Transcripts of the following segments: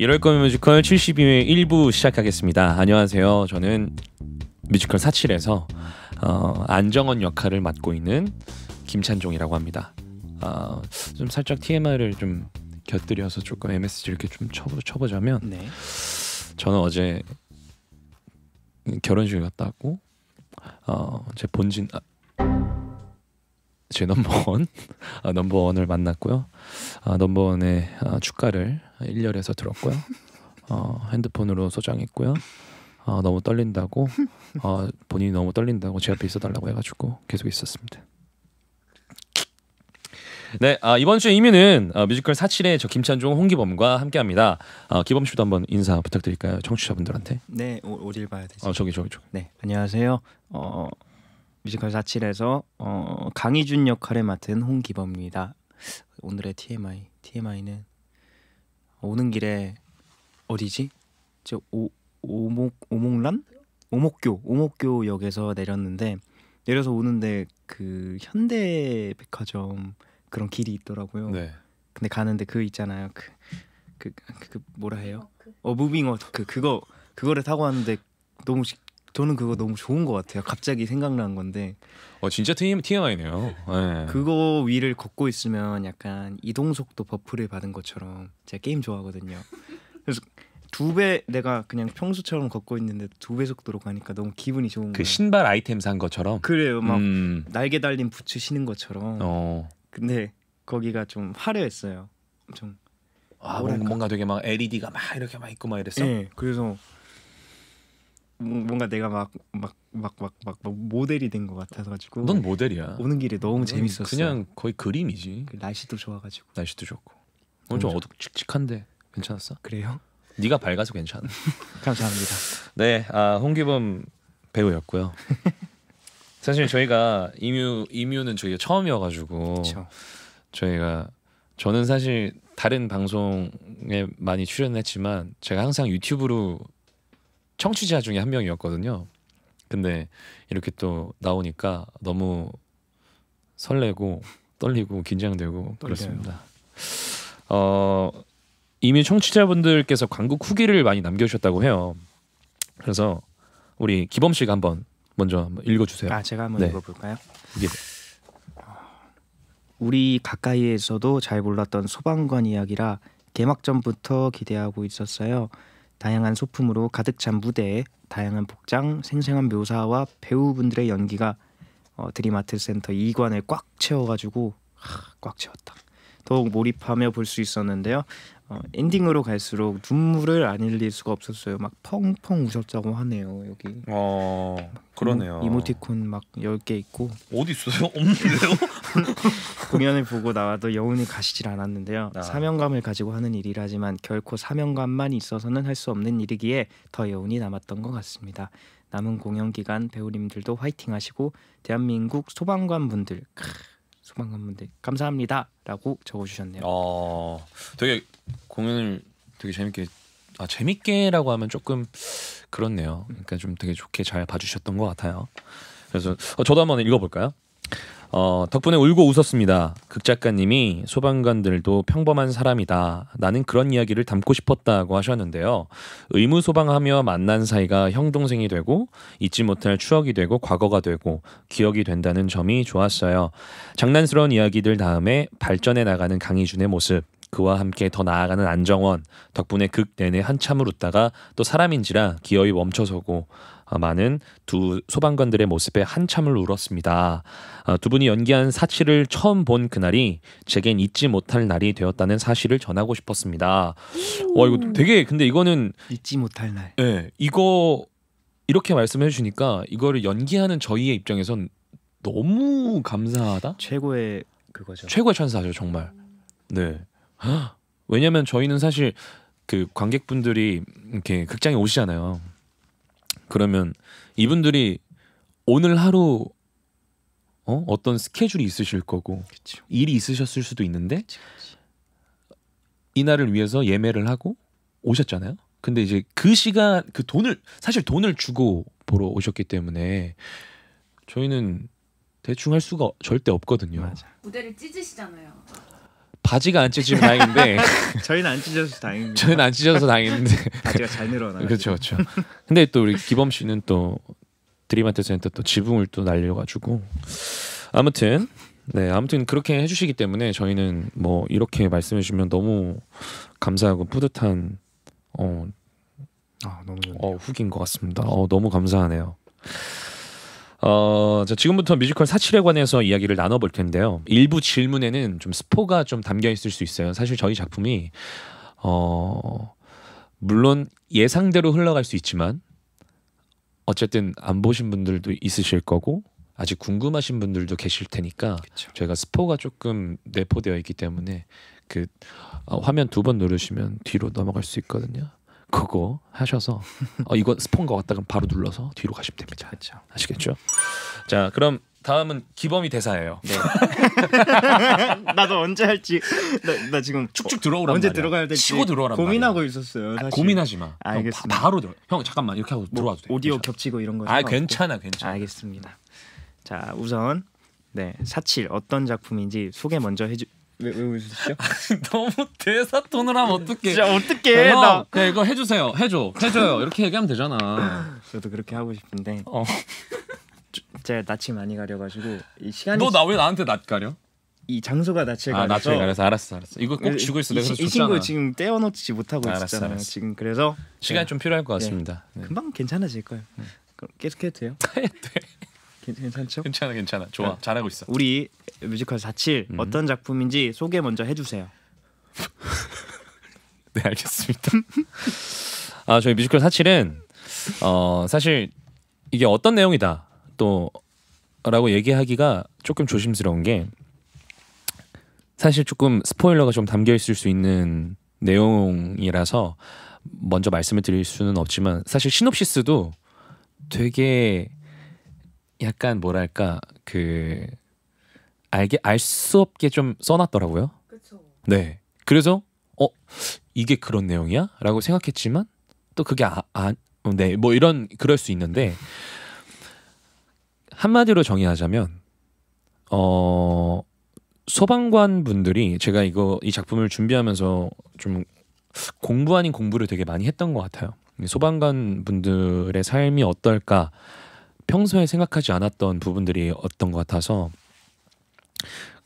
이럴 거면 뮤지컬 72회 1부 시작하겠습니다. 안녕하세요. 저는 뮤지컬 사칠에서 어, 안정원 역할을 맡고 있는 김찬종이라고 합니다. 어, 좀 살짝 TMI를 좀 곁들여서 조금 MSG 이렇게 좀 쳐보, 자면 네. 저는 어제 결혼식을 갔다 왔고 어, 제 본진 아, 제 넘버원 아, 넘버원을 만났고요. 아, 넘버원의 아, 축가를 일렬에서 들었고요. 어, 핸드폰으로 소장했고요. 어, 너무 떨린다고 어, 본인이 너무 떨린다고 제 앞에 있어달라고 해가지고 계속 있었습니다. 네 아, 이번 주 이미는 어, 뮤지컬 사칠의 저 김찬종 홍기범과 함께합니다. 어, 기범 씨도 한번 인사 부탁드릴까요, 청취자분들한테? 네 오, 어딜 봐야 되죠? 어, 저기 저기 저기. 네 안녕하세요. 어, 뮤지컬 사칠에서 어, 강희준 역할을 맡은 홍기범입니다. 오늘의 TMI TMI는 오는 길에 어디지? 저 오, 오목 오목란? 오목교 오목교 역에서 내렸는데 내려서 오는데 그 현대백화점 그런 길이 있더라고요. 네. 근데 가는데 그 있잖아요. 그 그 그, 그 뭐라 해요? 어 무빙 어그 그거 그거를 타고 왔는데 너무 저는 그거 너무 좋은 것 같아요. 갑자기 생각난 건데. 어 진짜 TM, TMI네요. 네. 그거 위를 걷고 있으면 약간 이동 속도 버프를 받은 것처럼 제가 게임 좋아하거든요. 그래서 두 배 내가 그냥 평소처럼 걷고 있는데 두 배 속도로 가니까 너무 기분이 좋은 그 거예요. 그 신발 아이템 산 것처럼. 그래요. 막 음. 날개 달린 부츠 신은 것처럼. 어. 근데 거기가 좀 화려했어요. 좀 아, 뭔가 되게 막 LED가 막 이렇게 막 있고 막 이랬어. 네, 그래서 뭔가 내가 막막 막막막 모델이 된 것 같아서 가지고 넌 모델이야. 오는 길에 너무 재밌었어. 그냥 거의 그림이지. 그 날씨도 좋아가지고. 날씨도 좋고. 오늘 좀 어둑칙칙한데 괜찮았어? 그래요? 네가 밝아서 괜찮아. 감사합니다. 네, 아, 홍기범 배우였고요. 사실 저희가 이뮤 이뮤는 저희가 처음이어가지고 그쵸. 저희가 저는 사실 다른 방송에 많이 출연했지만 제가 항상 유튜브로 청취자 중에 한 명이었거든요. 근데 이렇게 또 나오니까 너무 설레고 떨리고 긴장되고 떨려 그렇습니다. 어, 이미 청취자분들께서 광국 후기를 많이 남겨주셨다고 해요. 그래서 우리 기범 씨가 한번 먼저 한번 읽어주세요. 아 제가 한번 네. 읽어볼까요? 후기. 예. 우리 가까이에서도 잘 몰랐던 소방관 이야기라 개막전부터 기대하고 있었어요. 다양한 소품으로 가득 찬 무대에 다양한 복장, 생생한 묘사와 배우분들의 연기가 어, 드림아트 센터 2관을 꽉 채워가지고 하, 꽉 채웠다. 더욱 몰입하며 볼 수 있었는데요. 어, 엔딩으로 갈수록 눈물을 안 흘릴 수가 없었어요. 막 펑펑 우셨다고 하네요. 여기. 어, 그러네요. 뭐 이모티콘 막1개 있고. 어디 있어요? 없는데요? 공연을 보고 나와도 여운이 가시질 않았는데요. 아. 사명감을 가지고 하는 일이라지만 결코 사명감만 있어서는 할 수 없는 일이기에 더 여운이 남았던 것 같습니다. 남은 공연 기간 배우님들도 화이팅 하시고 대한민국 소방관 분들 소방관분들 감사합니다라고 적어주셨네요. 어, 되게 공연을 되게 재밌게 아 재밌게라고 하면 조금 그렇네요. 그러니까 좀 되게 좋게 잘 봐주셨던 것 같아요. 그래서 어, 저도 한번 읽어볼까요? 어, 덕분에 울고 웃었습니다. 극작가님이 소방관들도 평범한 사람이다. 나는 그런 이야기를 담고 싶었다고 하셨는데요. 의무 소방하며 만난 사이가 형 동생이 되고 잊지 못할 추억이 되고 과거가 되고 기억이 된다는 점이 좋았어요. 장난스러운 이야기들 다음에 발전해 나가는 강희준의 모습 그와 함께 더 나아가는 안정원 덕분에 극 내내 한참을 웃다가 또 사람인지라 기어이 멈춰서고 많은 두 소방관들의 모습에 한참을 울었습니다. 아, 두 분이 연기한 사치를 처음 본 그날이 제겐 잊지 못할 날이 되었다는 사실을 전하고 싶었습니다. 와 이거 음. 되게 근데 이거는 잊지 못할 날. 네, 이거 이렇게 말씀해 주니까 이거를 연기하는 저희의 입장에선 너무 감사하다. 최고의 그거죠. 최고의 찬사죠 정말. 네. 왜냐면 저희는 사실 그 관객분들이 이렇게 극장에 오시잖아요. 그러면 이분들이 오늘 하루 어? 어떤 스케줄이 있으실 거고 그쵸. 일이 있으셨을 수도 있는데 그쵸, 그쵸. 이날을 위해서 예매를 하고 오셨잖아요. 근데 이제 그 시간 그 돈을 사실 돈을 주고 보러 오셨기 때문에 저희는 대충 할 수가 절대 없거든요. 맞아. 무대를 찢으시잖아요. 바지가 안 찢어지면 다행인데 저희는 안 찢어져서 다행입니다. 저희는 안 찢어져서 다행인데 바지가 잘 늘어나. 그렇죠, 그렇죠. 근데 또 우리 기범 씨는 또 드림아트 센터 또 지붕을 또 날려가지고 아무튼 네 아무튼 그렇게 해주시기 때문에 저희는 뭐 이렇게 말씀해 주면 너무 감사하고 뿌듯한 어, 아, 너무 좋네요. 어 후기인 것 같습니다. 어 너무 감사하네요. 어, 자, 지금부터 뮤지컬 사실에 관해서 이야기를 나눠볼 텐데요. 일부 질문에는 좀 스포가 좀 담겨 있을 수 있어요. 사실 저희 작품이 어, 물론 예상대로 흘러갈 수 있지만 어쨌든 안 보신 분들도 있으실 거고 아직 궁금하신 분들도 계실 테니까 그쵸. 저희가 스포가 조금 내포되어 있기 때문에 그 어, 화면 두 번 누르시면 뒤로 넘어갈 수 있거든요. 그거 하셔서 어, 이거 스폰 것 같다 그럼 바로 눌러서 뒤로 가시면 됩니다. 그렇죠. 아시겠죠? 자 그럼 다음은 기범이 대사예요. 네. 나도 언제 할지 나, 나 지금 축축 들어오라 언제 들어가야 될지 치고 들어오라 고민하고 말이야. 있었어요. 아, 사실. 아, 고민하지 마. 알겠습니다. 바, 로 들어. 형 잠깐만 이렇게 하고 뭐, 들어와도 돼. 오디오 괜찮아. 겹치고 이런 거. 아 괜찮아 괜찮아. 알겠습니다. 자 우선 네 사칠 어떤 작품인지 소개 먼저 해주 왜, 왜 웃으시죠? 너무 대사톤을 하면 어떡해. 진짜 어떡해. 뭐 나... 그 이거 해주세요. 해줘. 해줘요. 이렇게 얘기하면 되잖아. 저도 그렇게 하고 싶은데. 어. 제가 낯이 많이 가려가지고 이 시간이. 너 나 왜 나한테 낯 가려? 이 장소가 낯을 아, 가려서. 낯을 가려서 알았어 알았어. 이거 꼭 주고 있어. 이, 그 이, 이 친구 지금 떼어놓지 못하고 알 있잖아요. 알았어. 지금 그래서 시간이 네. 좀 필요할 것 네. 같습니다. 네. 네. 금방 괜찮아질 거예요. 네. 그럼 계속해도 돼요? 돼. 괜찮죠? 괜찮아 괜찮아 좋아 네. 잘하고 있어 우리 뮤지컬 47 음. 어떤 작품인지 소개 먼저 해주세요 네 알겠습니다 아 저희 뮤지컬 47은 어 사실 이게 어떤 내용이다 또 라고 얘기하기가 조금 조심스러운 게 사실 조금 스포일러가 좀 담겨 있을 수 있는 내용이라서 먼저 말씀을 드릴 수는 없지만 사실 시놉시스도 되게 약간 뭐랄까 그 알게 알 수 없게 좀 써놨더라고요. 그쵸. 네. 그래서 어 이게 그런 내용이야라고 생각했지만 또 그게 아네뭐 아, 이런 그럴 수 있는데 한마디로 정의하자면 어 소방관 분들이 제가 이거 이 작품을 준비하면서 좀 공부 아닌 공부를 되게 많이 했던 것 같아요. 소방관 분들의 삶이 어떨까 평소에 생각하지 않았던 부분들이 어떤 것 같아서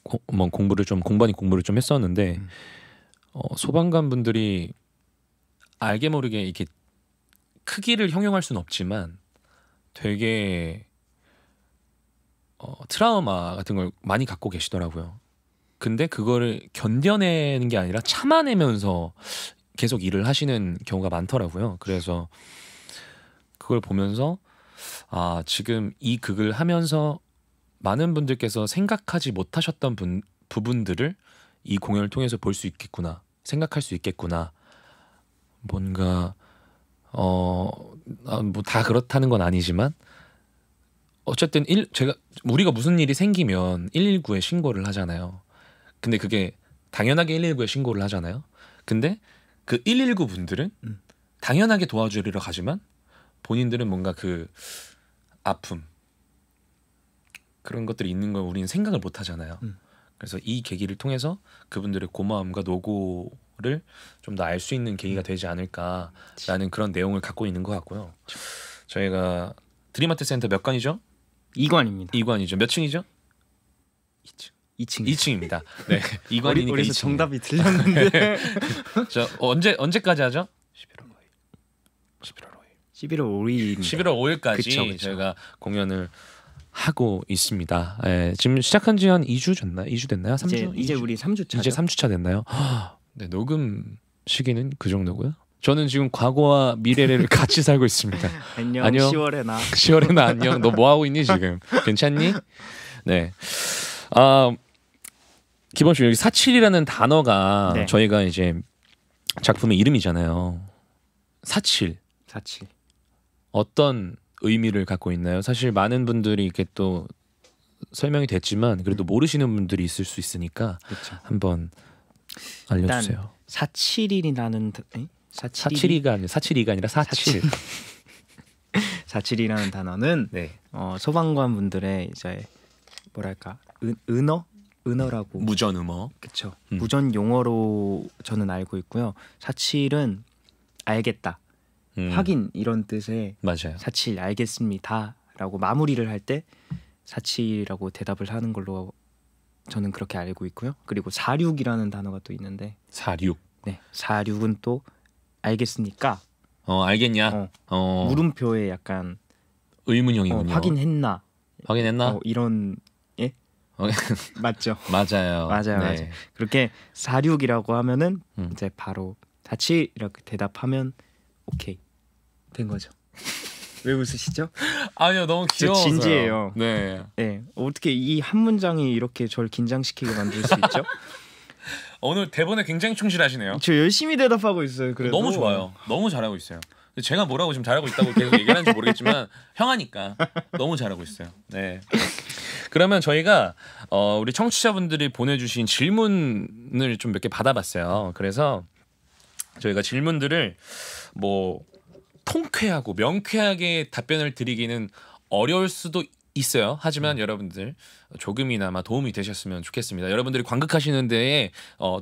고, 뭐 공부를 좀 공부하니 공부를 좀 했었는데 음. 어, 소방관 분들이 알게 모르게 이렇게 크기를 형용할 수는 없지만 되게 어, 트라우마 같은 걸 많이 갖고 계시더라고요. 근데 그거를 견뎌내는 게 아니라 참아내면서 계속 일을 하시는 경우가 많더라고요. 그래서 그걸 보면서 아, 지금 이 극을 하면서 많은 분들께서 생각하지 못하셨던 분, 부분들을 이 공연을 통해서 볼 수 있겠구나, 생각할 수 있겠구나. 뭔가 어, 아, 뭐다 그렇다는 건 아니지만 어쨌든 일, 제가 우리가 무슨 일이 생기면 119에 신고를 하잖아요. 근데 그게 당연하게 119에 신고를 하잖아요. 근데 그119 분들은 음. 당연하게 도와주리러 가지만 본인들은 뭔가 그 아픔 그런 것들이 있는 걸 우리는 생각을 못 하잖아요. 음. 그래서 이 계기를 통해서 그분들의 고마움과 노고를 좀 더 알 수 있는 계기가 음. 되지 않을까라는 그치. 그런 내용을 갖고 있는 것 같고요. 그치. 저희가 드림아트 센터 몇 관이죠? 2관입니다. 2관이죠. 몇 층이죠? 2층. 2층. 2층입니다. 네. 2관이니까 우리, 2층. 정답이 틀렸는데. 저 언제 언제까지 하죠? 11월 5일 11월 5일까지 그쵸, 그쵸. 저희가 공연을 하고 있습니다. 예, 지금 시작한 지 한 2주 됐나? 2주 됐나요? 3주? 이제, 2주? 이제 우리 3주 차. 이제 3주 차 됐나요? 네, 녹음 시기는 그 정도고요. 저는 지금 과거와 미래를 같이 살고 있습니다. 안녕, 안녕. 10월에 나. 10월에 나 안녕. 너 뭐 하고 있니 지금? 괜찮니? 네. 아 기본 씨 여기 사칠이라는 단어가 네. 저희가 이제 작품의 이름이잖아요. 사칠. 사칠. 어떤 의미를 갖고 있나요? 사실 많은 분들이 이렇게 또 설명이 됐지만 그래도 모르시는 분들이 있을 수 있으니까 그쵸. 그렇죠. 한번 알려주세요. 사칠일이라는 사칠이가 아니라 사칠이가 아니라 사칠. 사칠이라는 단어는 네. 어, 소방관 분들의 이제 뭐랄까 은, 은어 은어라고 무전 음어 그렇죠 음. 무전 용어로 저는 알고 있고요 사칠은 알겠다 음. 확인 이런 뜻의 맞아요. 사칠 알겠습니다라고 마무리를 할때 사칠이라고 대답을 하는 걸로 저는 그렇게 알고 있고요. 그리고 사륙이라는 단어가 또 있는데 사륙. 네, 사륙은 또 알겠습니까? 어 알겠냐? 어, 어. 물음표에 약간 의문형이군요. 어, 확인했나? 확인했나? 어, 이런 예 어, 맞죠. 맞아요. 맞아요. 네. 맞아요. 그렇게 사륙이라고 하면은 음. 이제 바로 사치 이렇게 대답하면 오케이 된 거죠. 왜 웃으시죠? 아니요 너무 귀여워서 진지해요. 네. 네 어떻게 이 한 문장이 이렇게 절 긴장시키게 만들 수 있죠? 오늘 대본에 굉장히 충실하시네요. 저 열심히 대답하고 있어요. 그래도 너무 좋아요. 너무 잘하고 있어요. 제가 뭐라고 지금 잘하고 있다고 계속 얘기하는지 모르겠지만 형하니까 너무 잘하고 있어요. 네. 그러면 저희가 어, 우리 청취자분들이 보내주신 질문을 좀 몇 개 받아봤어요. 그래서 저희가 질문들을 뭐 통쾌하고 명쾌하게 답변을 드리기는 어려울 수도 있어요. 하지만 음. 여러분들 조금이나마 도움이 되셨으면 좋겠습니다. 여러분들이 관극하시는 데에 어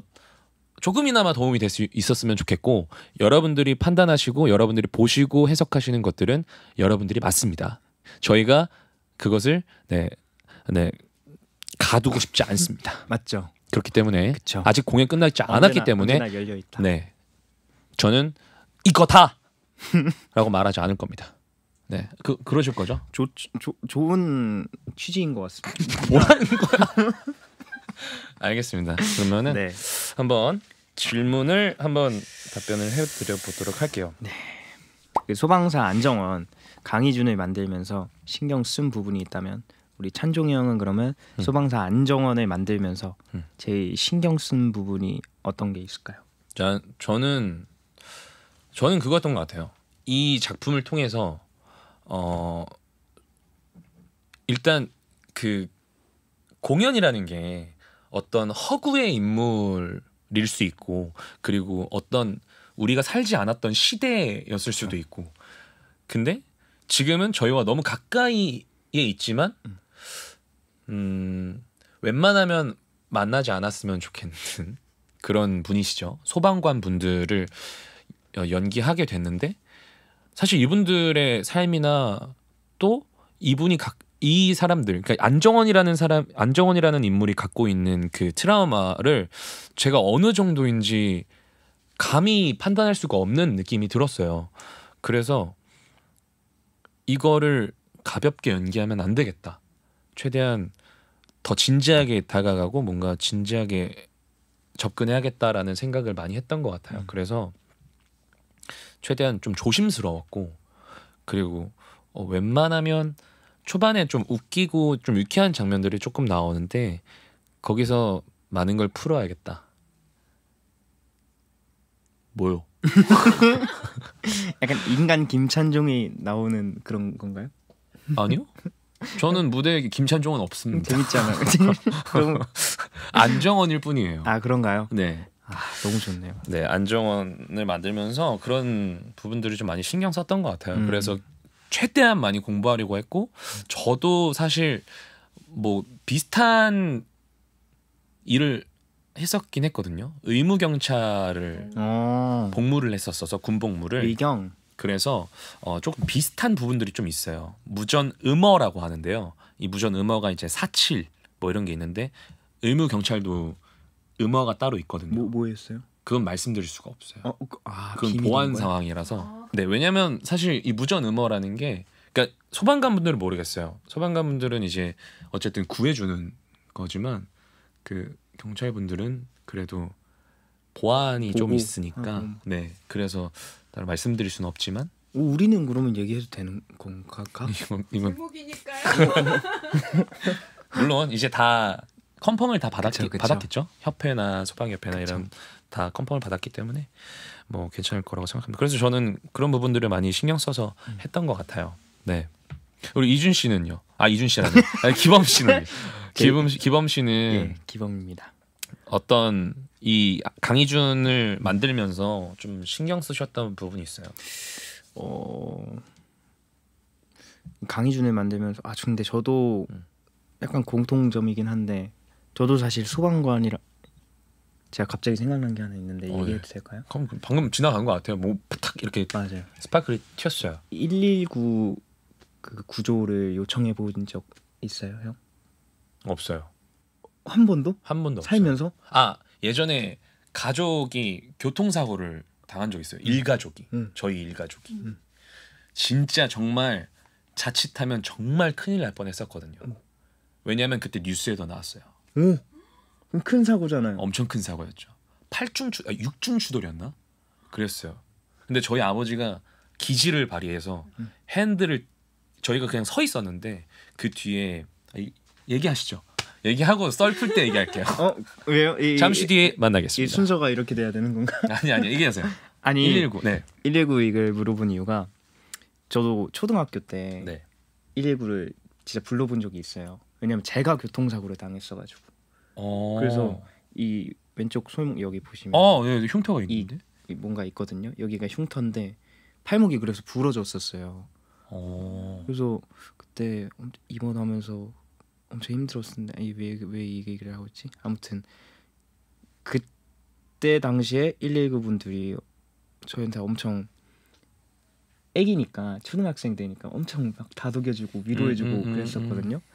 조금이나마 도움이 될 수 있었으면 좋겠고 여러분들이 판단하시고 여러분들이 보시고 해석하시는 것들은 여러분들이 맞습니다. 저희가 그것을 네, 네 가두고 싶지 않습니다. 맞죠. 그렇기 때문에 그쵸. 아직 공연 끝나지 않았기 언제나, 때문에 언제나 네 저는 이거 다라고 말하지 않을 겁니다. 네, 그 그러실 거죠? 조, 조, 좋은 취지인 것 같습니다. 뭐라는 거야? 알겠습니다. 그러면은 네. 한번 질문을 한번 답변을 해드려 보도록 할게요. 네. 그 소방사 안정원 강희준을 만들면서 신경 쓴 부분이 있다면 우리 찬종이 형은 그러면 음. 소방사 안정원을 만들면서 음. 제일 신경 쓴 부분이 어떤 게 있을까요? 자, 저는 저는 그거였던 것 같아요. 이 작품을 통해서 어 일단 그 공연이라는 게 어떤 허구의 인물일 수 있고 그리고 어떤 우리가 살지 않았던 시대였을 수도 그렇죠. 있고 근데 지금은 저희와 너무 가까이에 있지만 음. 음 웬만하면 만나지 않았으면 좋겠는 그런 분이시죠 소방관 분들을 어, 연기하게 됐는데 사실 이분들의 삶이나 또 이분이 각 이 사람들 그러니까 안정원이라는 사람 안정원이라는 인물이 갖고 있는 그 트라우마를 제가 어느 정도인지 감히 판단할 수가 없는 느낌이 들었어요. 그래서 이거를 가볍게 연기하면 안 되겠다. 최대한 더 진지하게 다가가고 뭔가 진지하게 접근해야겠다라는 생각을 많이 했던 것 같아요. 음. 그래서 최대한 좀 조심스러웠고 그리고 어, 웬만하면 초반에 좀 웃기고 좀 유쾌한 장면들이 조금 나오는데 거기서 많은 걸 풀어야겠다. 뭐요? 약간 인간 김찬종이 나오는 그런 건가요? 아니요. 저는 무대에 김찬종은 없습니다. 재밌잖아요. 안정원일 뿐이에요. 아 그런가요? 네. 아, 너무 좋네요. 네, 안정원을 만들면서 그런 부분들을좀 많이 신경 썼던 것 같아요. 음. 그래서 최대한 많이 공부하려고 했고 저도 사실 뭐 비슷한 일을 했었긴 했거든요. 의무 경찰을 아. 어. 복무를 했었어서 군복무를 의경. 그래서 어, 조금 비슷한 부분들이 좀 있어요. 무전 음어라고 하는데요. 이 무전 음어가 이제 사칠 뭐 이런 게 있는데 의무 경찰도 음어가 따로 있거든요. 뭐, 뭐 했어요? 그건 말씀드릴 수가 없어요. 어, 그, 아, 그건 보안 상황이라서. 아. 네, 왜냐면 사실 이 무전 음어라는 게 그러니까 소방관 분들은 모르겠어요. 소방관 분들은 이제 어쨌든 구해 주는 거지만 그 경찰 분들은 그래도 보안이 보고. 좀 있으니까 아, 음. 네. 그래서 따로 말씀드릴 수는 없지만 우리는 그러면 얘기해도 되는 건가? 이건 이건 제목이니까요. 물론 이제 다 컨펌을 다 받았기, 그쵸, 그쵸. 받았겠죠. 협회나 소방협회나 그쵸. 이런 다 컨펌을 받았기 때문에 뭐 괜찮을 거라고 생각합니다. 그래서 저는 그런 부분들을 많이 신경 써서 음. 했던 것 같아요. 네. 우리 이준 씨는요. 아 이준 씨라는 아니, 기범 씨는 네. 기범 씨, 기범 씨는 예, 기범입니다. 어떤 이 강희준을 만들면서 좀 신경 쓰셨던 부분이 있어요. 어 강희준을 만들면서 아 근데 저도 음. 약간 공통점이긴 한데 저도 사실 소방관이라 제가 갑자기 생각난 게 하나 있는데 어, 얘기해도 네. 예. 될까요? 그럼 그 방금 지나간 것 같아요. 뭐탁 이렇게 맞아요. 스파클이 튀었어요. 119그 구조를 요청해 본적 있어요, 형? 없어요. 한 번도? 한 번도 살면서? 없어요. 아 예전에 가족이 교통사고를 당한 적 있어요. 음. 일가족이 음. 저희 일가족이 음. 진짜 정말 자칫하면 정말 큰일 날 뻔했었거든요. 음. 왜냐하면 그때 뉴스에도 나왔어요. 오, 큰 사고잖아요. 엄청 큰 사고였죠. 8중 추, 아, 6중 추돌이었나? 그랬어요. 근데 저희 아버지가 기지를 발휘해서 핸들을 저희가 그냥 서 있었는데 그 뒤에 아, 얘기하시죠. 얘기하고 썰 풀 때 얘기할게요. 어 왜요? 이, 잠시 뒤에 만나겠습니다. 이 순서가 이렇게 돼야 되는 건가? 아니 아니 얘기하세요. 아니 119. 네. 119 이걸 물어본 이유가 저도 초등학교 때 네. 119를 진짜 불러본 적이 있어요. 왜냐면 제가 교통사고를 당했어가지고. 어. 그래서 이 왼쪽 손목 여기 보시면. 아, 네, 흉터가 있는데. 이, 뭔가 있거든요. 여기가 흉터인데 팔목이 그래서 부러졌었어요. 어. 그래서 그때 입원하면서 엄청 힘들었는데 왜왜 얘기를 하고 있지? 아무튼 그때 당시에 119 분들이 저희한테 엄청 애기니까 초등학생 되니까 엄청 막 다독여주고 위로해주고 음, 음, 음, 음 그랬었거든요. 음,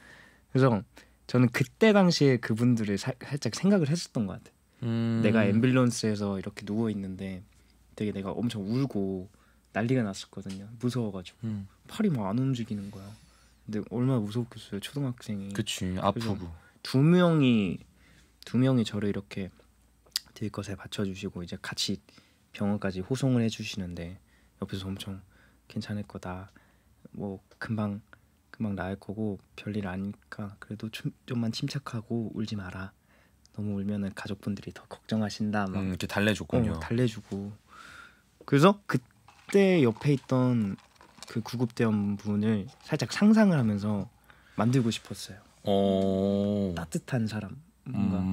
그래서 저는 그때 당시에 그분들을 사, 살짝 생각을 했었던 것 같아. 음. 내가 앰뷸런스에서 이렇게 누워 있는데 되게 내가 엄청 울고 난리가 났었거든요. 무서워가지고 음. 팔이 막 안 움직이는 거야. 근데 얼마나 무섭겠어요 초등학생이. 그치 아프고. 두 명이 두 명이 저를 이렇게 들 것에 받쳐주시고 이제 같이 병원까지 호송을 해주시는데 옆에서 엄청 괜찮을 거다. 뭐 금방 금방 나을 거고 별일 아니까 그래도 좀, 좀만 침착하고 울지 마라. 너무 울면은 가족분들이 더 걱정하신다. 막 음, 이렇게 달래줬군요. 어, 달래주고 그래서 그때 옆에 있던 그 구급대원 분을 살짝 상상을 하면서 만들고 싶었어요. 오. 어. 따뜻한 사람 뭔가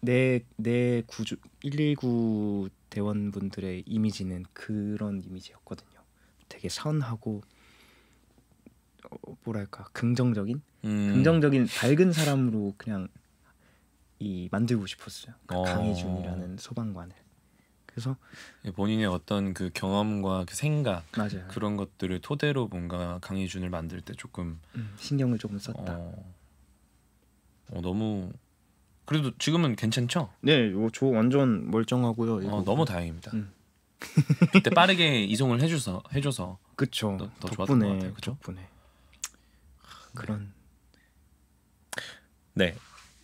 내내 음. 구조 119 대원분들의 이미지는 그런 이미지였거든요. 되게 선하고 뭐랄까 긍정적인 음. 긍정적인 밝은 사람으로 그냥 이 만들고 싶었어요. 그 어. 강희준이라는 소방관을. 그래서 예, 본인의 어떤 그 경험과 그 생각 맞아요. 그런 것들을 토대로 뭔가 강희준을 만들 때 조금 음, 신경을 조금 썼다. 어, 어, 너무 그래도 지금은 괜찮죠? 네, 저 뭐 완전 멀쩡하고요. 어, 너무 다행입니다. 음. 그때 빠르게 이송을 해줘서 해줘서 그쵸 더, 더 덕분에 그쵸? 덕분에 그런 네.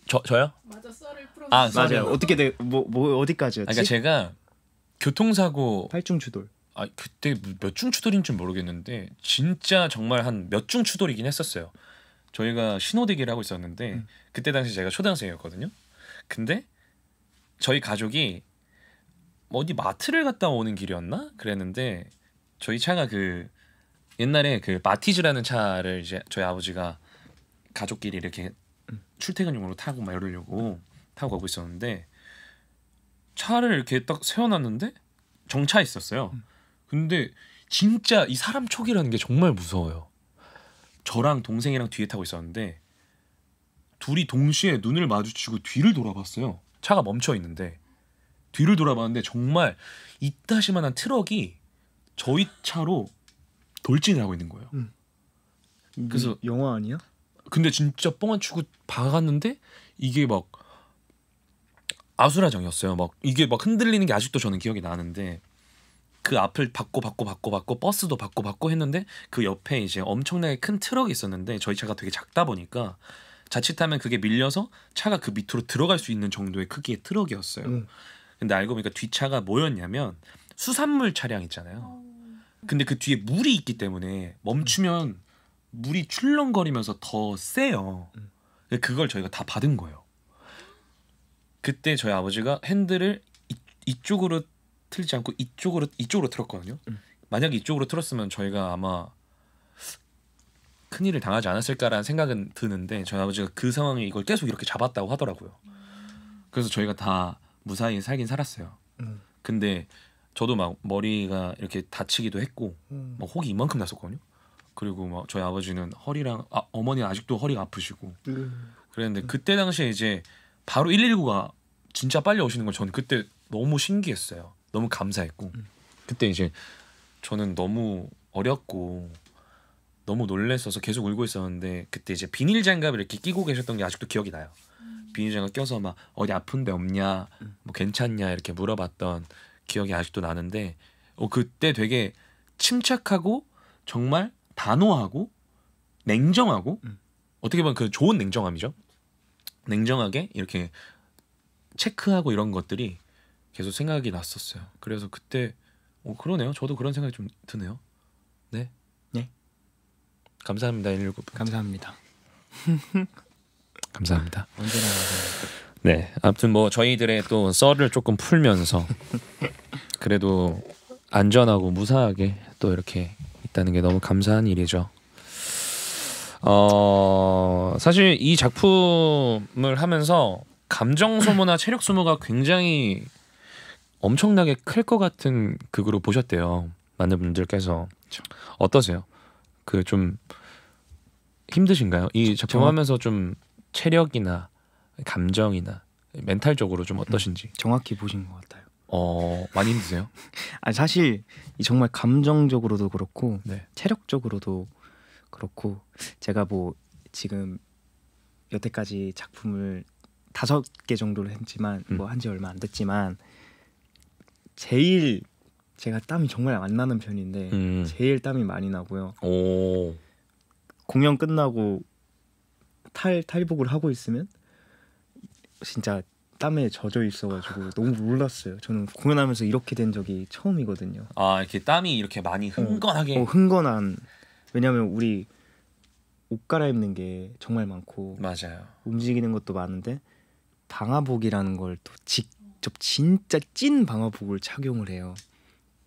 저 저요? 맞아 썰을 풀어. 아 맞아요. 어떻게 돼뭐뭐 뭐 어디까지였지? 아, 그러니까 제가 교통사고 팔중 추돌. 아 그때 몇 중 추돌인지 모르겠는데 진짜 정말 한 몇 중 추돌이긴 했었어요. 저희가 신호대기를 하고 있었는데 음. 그때 당시 제가 초등학생이었거든요. 근데 저희 가족이 뭐 어디 마트를 갔다 오는 길이었나 그랬는데 저희 차가 그 옛날에 그 마티즈라는 차를 이제 저희 아버지가 가족끼리 이렇게 출퇴근용으로 타고 막 이러려고 타고 가고 있었는데 차를 이렇게 딱 세워놨는데 정차 있었어요. 음. 근데 진짜 이 사람 촉이라는 게 정말 무서워요. 저랑 동생이랑 뒤에 타고 있었는데 둘이 동시에 눈을 마주치고 뒤를 돌아봤어요. 차가 멈춰 있는데 뒤를 돌아봤는데 정말 이따시만한 트럭이 저희 차로 돌진을 하고 있는 거예요. 음. 음. 그래서 영화 아니야? 근데 진짜 뻥한 축구 박았는데 이게 막 아수라장이었어요. 막 이게 막 흔들리는 게 아직도 저는 기억이 나는데 그 앞을 받고 받고 받고 받고 버스도 받고 받고 했는데 그 옆에 이제 엄청나게 큰 트럭이 있었는데 저희 차가 되게 작다 보니까 자칫하면 그게 밀려서 차가 그 밑으로 들어갈 수 있는 정도의 크기의 트럭이었어요. 음. 근데 알고 보니까 뒷차가 뭐였냐면 수산물 차량 있잖아요. 어. 근데 그 뒤에 물이 있기 때문에 멈추면 물이 출렁거리면서 더 세요. 음. 그걸 저희가 다 받은 거예요. 그때 저희 아버지가 핸들을 이, 쪽으로 틀지 않고 이쪽으로 이쪽으로 틀었거든요. 음. 만약 이쪽으로 틀었으면 저희가 아마 큰일을 당하지 않았을까라는 생각은 드는데 저희 아버지가 그 상황에 이걸 계속 이렇게 잡았다고 하더라고요. 그래서 저희가 다 무사히 살긴 살았어요. 음. 근데 저도 막 머리가 이렇게 다치기도 했고 음. 막 혹이 이만큼 났었거든요. 그리고 막 저희 아버지는 허리랑 아, 어머니 아직도 허리가 아프시고 네. 그랬는데 음. 그때 당시에 이제 바로 119가 진짜 빨리 오시는 걸 저는 그때 너무 신기했어요. 너무 감사했고 음. 그때 이제 저는 너무 어렸고 너무 놀랬어서 계속 울고 있었는데 그때 이제 비닐 장갑 이렇게 끼고 계셨던 게 아직도 기억이 나요. 음. 비닐 장갑 껴서 막 어디 아픈데 없냐, 음. 뭐 괜찮냐 이렇게 물어봤던 기억이 아직도 나는데 어, 그때 되게 침착하고 정말 단호하고 냉정하고 음. 어떻게 보면 그 좋은 냉정함이죠. 냉정하게 이렇게 체크하고 이런 것들이 계속 생각이 났었어요. 그래서 그때 어, 그러네요. 저도 그런 생각이 좀 드네요. 네. 네. 감사합니다. 119. 감사합니다. 감사합니다. 언제나 감사합니다. 네, 아무튼 뭐 저희들의 또 썰을 조금 풀면서 그래도 안전하고 무사하게 또 이렇게 있다는 게 너무 감사한 일이죠. 어 사실 이 작품을 하면서 감정 소모나 체력 소모가 굉장히 엄청나게 클 것 같은 극으로 보셨대요. 많은 분들께서 어떠세요? 그 좀 힘드신가요? 이 작품 하면서 좀 체력이나 감정이나 멘탈적으로 좀 어떠신지 음, 정확히 보신 것 같아요. 어 많이 힘드세요? 아 사실 정말 감정적으로도 그렇고 네. 체력적으로도 그렇고 제가 뭐 지금 여태까지 작품을 다섯 개 정도를 했지만 뭐 음. 뭐한 지 얼마 안 됐지만 제일 제가 땀이 정말 안 나는 편인데 음. 제일 땀이 많이 나고요. 오. 공연 끝나고 탈 탈복을 하고 있으면 진짜 땀에 젖어 있어가지고 너무 놀랐어요. 저는 공연하면서 이렇게 된 적이 처음이거든요. 아 이렇게 땀이 이렇게 많이 어, 흥건하게. 어, 어, 흥건한. 왜냐면 하 우리 옷 갈아입는 게 정말 많고. 맞아요. 움직이는 것도 많은데 방화복이라는 걸 또 직접 진짜 찐 방화복을 착용을 해요.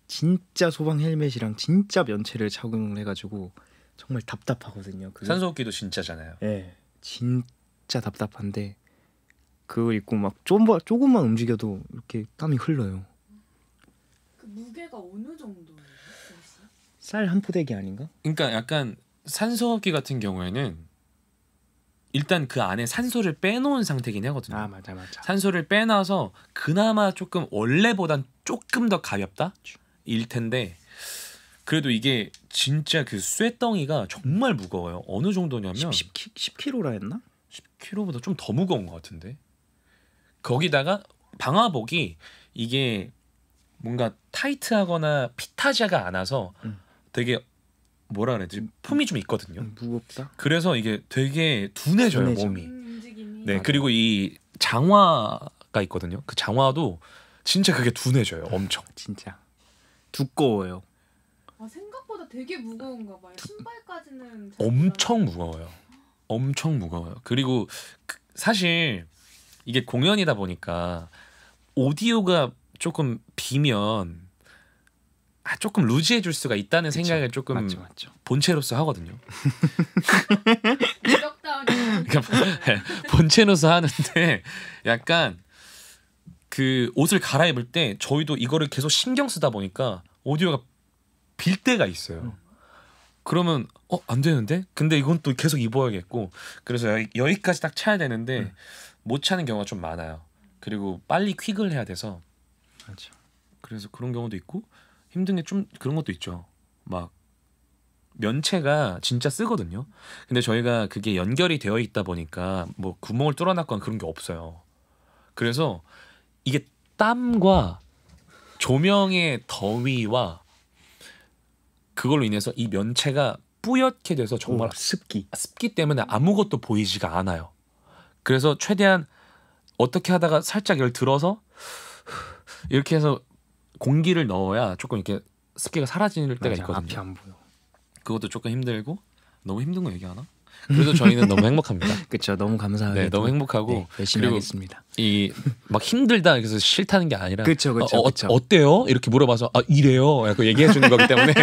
진짜 소방 헬멧이랑 진짜 면체를 착용을 해가지고 정말 답답하거든요. 그게. 산소호흡기도 진짜잖아요. 네, 진짜 답답한데 그걸 입고 막 조금 조금만 움직여도 이렇게 땀이 흘러요. 그 무게가 어느 정도? 쌀한 포대기 아닌가? 그러니까 약간 산소흡기 같은 경우에는 일단 그 안에 산소를 빼놓은 상태긴 하거든요. 아 맞아 맞아. 산소를 빼놔서 그나마 조금 원래보단 조금 더 가볍다 일 텐데 그래도 이게 진짜 그 쇠덩이가 정말 무거워요. 어느 정도냐면 10, 10, 10kg라 했나? 10kg보다 좀 더 무거운 것 같은데. 거기다가 방화복이 이게 뭔가 타이트하거나 피타자가 않아서 음. 되게 뭐라 그래야지 품이 좀 있거든요. 음, 무겁다. 그래서 이게 되게 둔해져요 둔해져. 몸이. 음, 네 맞아. 그리고 이 장화가 있거든요. 그 장화도 진짜 그게 둔해져요. 엄청. 진짜 두꺼워요. 아, 생각보다 되게 무거운가 봐요. 신발까지는 엄청 무거워요. 엄청 무거워요. 그리고 그, 사실 이게 공연이다 보니까 오디오가 조금 비면 아, 조금 루즈해질 수가 있다는 그쵸. 생각을 조금 맞죠, 맞죠. 본체로서 하거든요. 그러니까 뭐, 예, 본체로서 하는데 약간 그 옷을 갈아입을 때 저희도 이거를 계속 신경 쓰다 보니까 오디오가 빌 때가 있어요. 음. 그러면 어 안 되는데? 근데 이건 또 계속 입어야겠고 그래서 여기, 까지딱 차야 되는데 음. 못 차는 경우가 좀 많아요. 그리고 빨리 퀵을 해야 돼서 맞아. 그래서 그런 경우도 있고 힘든 게 좀 그런 것도 있죠. 막 면체가 진짜 쓰거든요. 근데 저희가 그게 연결이 되어 있다 보니까 뭐 구멍을 뚫어놨거나 그런 게 없어요. 그래서 이게 땀과 조명의 더위와 그걸로 인해서 이 면체가 뿌옇게 돼서 정말 오, 습기 습기 때문에 아무것도 보이지가 않아요. 그래서 최대한 어떻게 하다가 살짝 이걸 들어서 이렇게 해서 공기를 넣어야 조금 이렇게 습기가 사라질 때가 맞아, 있거든요. 그것도 조금 힘들고 너무 힘든 거 얘기하나? 그래서 저희는 너무 행복합니다. 그렇죠. 너무 감사하게. 네, 너무 행복하고 네, 열심히 하겠습니다. 이 막 힘들다 그래서 싫다는 게 아니라 그렇죠. 그렇죠. 어, 어 때요 이렇게 물어봐서 아 이래요. 약간 얘기해 주는 거기 때문에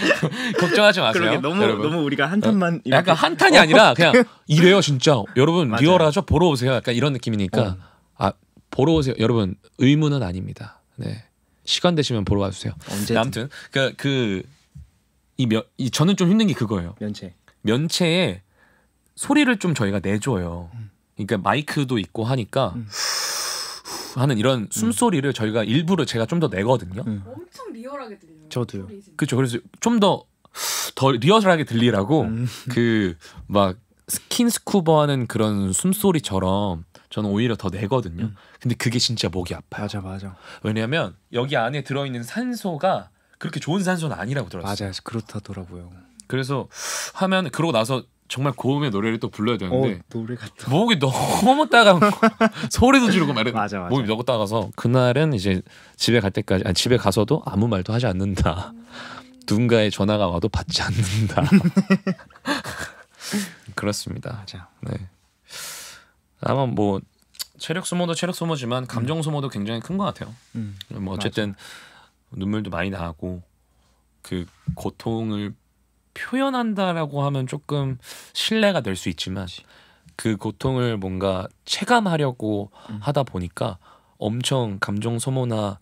걱정하지 마세요. 그러게, 너무 여러분. 너무 우리가 한탄만 어, 약간 한탄이 어, 아니라 그냥 이래요 진짜. 여러분 리얼하죠. 보러 오세요. 약간 이런 느낌이니까 어. 아 보러 오세요. 여러분 의무는 아닙니다. 네. 시간 되시면 보러 와 주세요. 언제 네, 아무튼 그 그, 이 면, 이 저는 좀 힘든 게 그거예요. 면체. 면체에 소리를 좀 저희가 내줘요. 음. 그러니까 마이크도 있고 하니까 음. 하는 이런 숨소리를 저희가 일부러 제가 좀 더 내거든요. 음. 엄청 리얼하게 들려요. 저도요. 그렇죠. 그래서 좀 더 더 리얼하게 들리라고 음. 그막 스킨 스쿠버 하는 그런 숨소리처럼 저는 오히려 더 내거든요. 음. 근데 그게 진짜 목이 아파요. 맞아 맞아. 왜냐하면 여기 안에 들어있는 산소가 그렇게 좋은 산소는 아니라고 들었어요. 맞아요. 그렇다더라고요. 그래서 하면 그러고 나서 정말 고음의 노래를 또 불러야 되는데 어, 노래가 또... 목이 너무 따가운 소리도 지르고 말해 맞아, 맞아. 목이 너무 따가서 그날은 이제 집에 갈 때까지 아니, 집에 가서도 아무 말도 하지 않는다 누군가의 전화가 와도 받지 않는다 그렇습니다 맞아. 네 아마 뭐 체력 소모도 체력 소모지만 감정 음. 소모도 굉장히 큰 것 같아요 음, 뭐 어쨌든 맞아. 눈물도 많이 나고 그 고통을 표현한다라고 하면 조금 신뢰가 될 수 있지만 그 고통을 뭔가 체감하려고 음. 하다 보니까 엄청 감정 소모나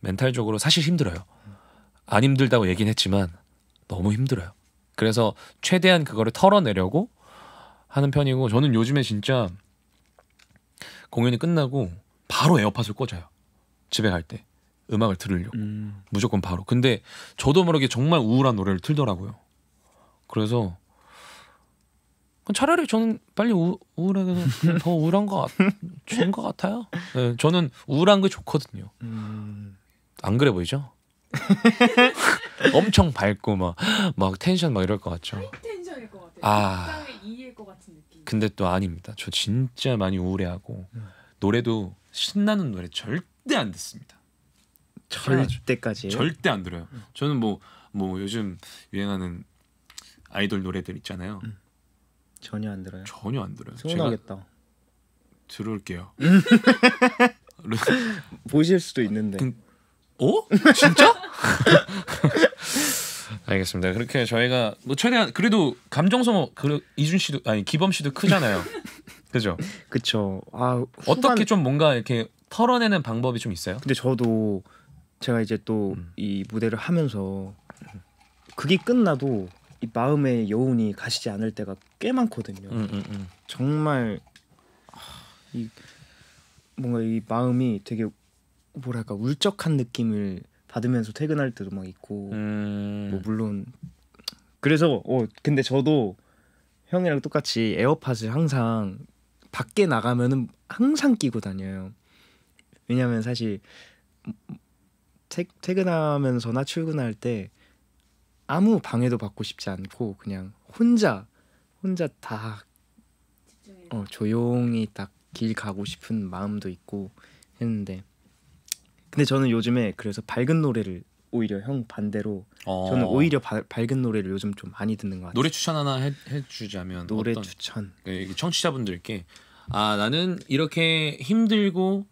멘탈적으로 사실 힘들어요. 안 힘들다고 얘긴 했지만 너무 힘들어요. 그래서 최대한 그거를 털어내려고 하는 편이고 저는 요즘에 진짜 공연이 끝나고 바로 에어팟을 꽂아요. 집에 갈 때 음악을 들으려고 음. 무조건 바로. 근데 저도 모르게 정말 우울한 노래를 틀더라고요. 그래서 차라리 저는 빨리 우, 우울해서 더 우울한 거 좋은 거 같아요. 네, 저는 우울한 게 좋거든요. 음... 안 그래 보이죠? 엄청 밝고 막 막 텐션 막 이럴 것 같죠. 텐션일 것 같아요. 아, 것 같은 느낌. 근데 또 아닙니다. 저 진짜 많이 우울해하고 음. 노래도 신나는 노래 절대 안 듣습니다. 절대까지 절대 안 들어요. 음. 저는 뭐뭐 뭐 요즘 유행하는 아이돌 노래들 있잖아요. 음. 전혀 안 들어요. 전혀 안 들어요. 서운하겠다. 들을게요. 보실 수도 있는데. 그, 어? 진짜? 알겠습니다. 그렇게 저희가 뭐 최대한 그래도 감정 소모 뭐 그 이준 씨도 아니 기범 씨도 크잖아요. 그죠? 그쵸. 아 후반... 어떻게 좀 뭔가 이렇게 털어내는 방법이 좀 있어요? 근데 저도 제가 이제 또이 음. 무대를 하면서 그게 끝나도 이 마음의 여운이 가시지 않을 때가 꽤 많거든요. 음, 음, 음. 정말 이 뭔가 이 마음이 되게 뭐랄까 울적한 느낌을 받으면서 퇴근할 때도 막 있고 음. 뭐 물론 그래서 어 근데 저도 형이랑 똑같이 에어팟을 항상 밖에 나가면은 항상 끼고 다녀요. 왜냐면 사실 퇴, 퇴근하면서나 출근할 때 아무 방해도 받고 싶지 않고 그냥 혼자 혼자 다 어, 조용히 딱 길 가고 싶은 마음도 있고 했는데 근데 저는 요즘에 그래서 밝은 노래를 오히려 형 반대로 어. 저는 오히려 바, 밝은 노래를 요즘 좀 많이 듣는 것 같아요. 노래 추천 하나 해, 해주자면 노래 어떤, 추천 그 청취자분들께 아 나는 이렇게 힘들고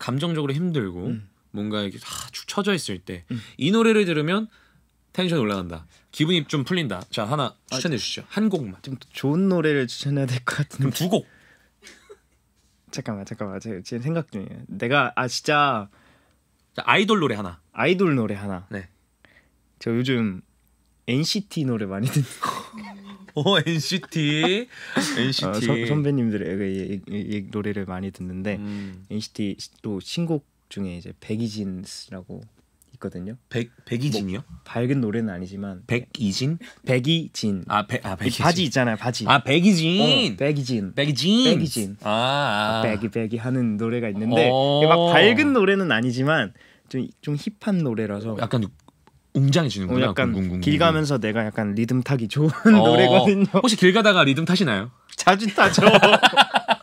감정적으로 힘들고 음. 뭔가 이렇게 다축 처져 있을 때이 음. 노래를 들으면 텐션 올라간다. 기분이 좀 풀린다. 자 하나 아, 추천해 주시죠. 한 곡만. 좀 좋은 노래를 추천해야 될 것 같은데. 두 곡. 잠깐만 잠깐만 제가 지금 생각 중이에요. 내가 아 진짜 자, 아이돌 노래 하나. 아이돌 노래 하나. 네. 저 요즘 NCT 노래 많이 듣는. 오 NCT. NCT. 어, 선- 어, 선배님들의 이- 이- 이 노래를 많이 듣는데 음. NCT 또 신곡 중에 이제 백이진스라고 있거든요. 백 백이진이요? 뭐, 밝은 노래는 아니지만 백이진? 백이진. 아, 백, 아 백이진. 바지 있잖아요, 바지. 아, 백이진. 어, 백이진. 백이진. 백이진. 아, 아. 아 백이 백이 하는 노래가 있는데 막 어. 밝은 노래는 아니지만 좀 좀 힙한 노래라서 약간 웅장해지는구나. 어, 약간 궁금궁궁길 가면서 내가 약간 리듬 타기 좋은 어, 노래거든요. 혹시 길 가다가 리듬 타시나요? 자주 타죠.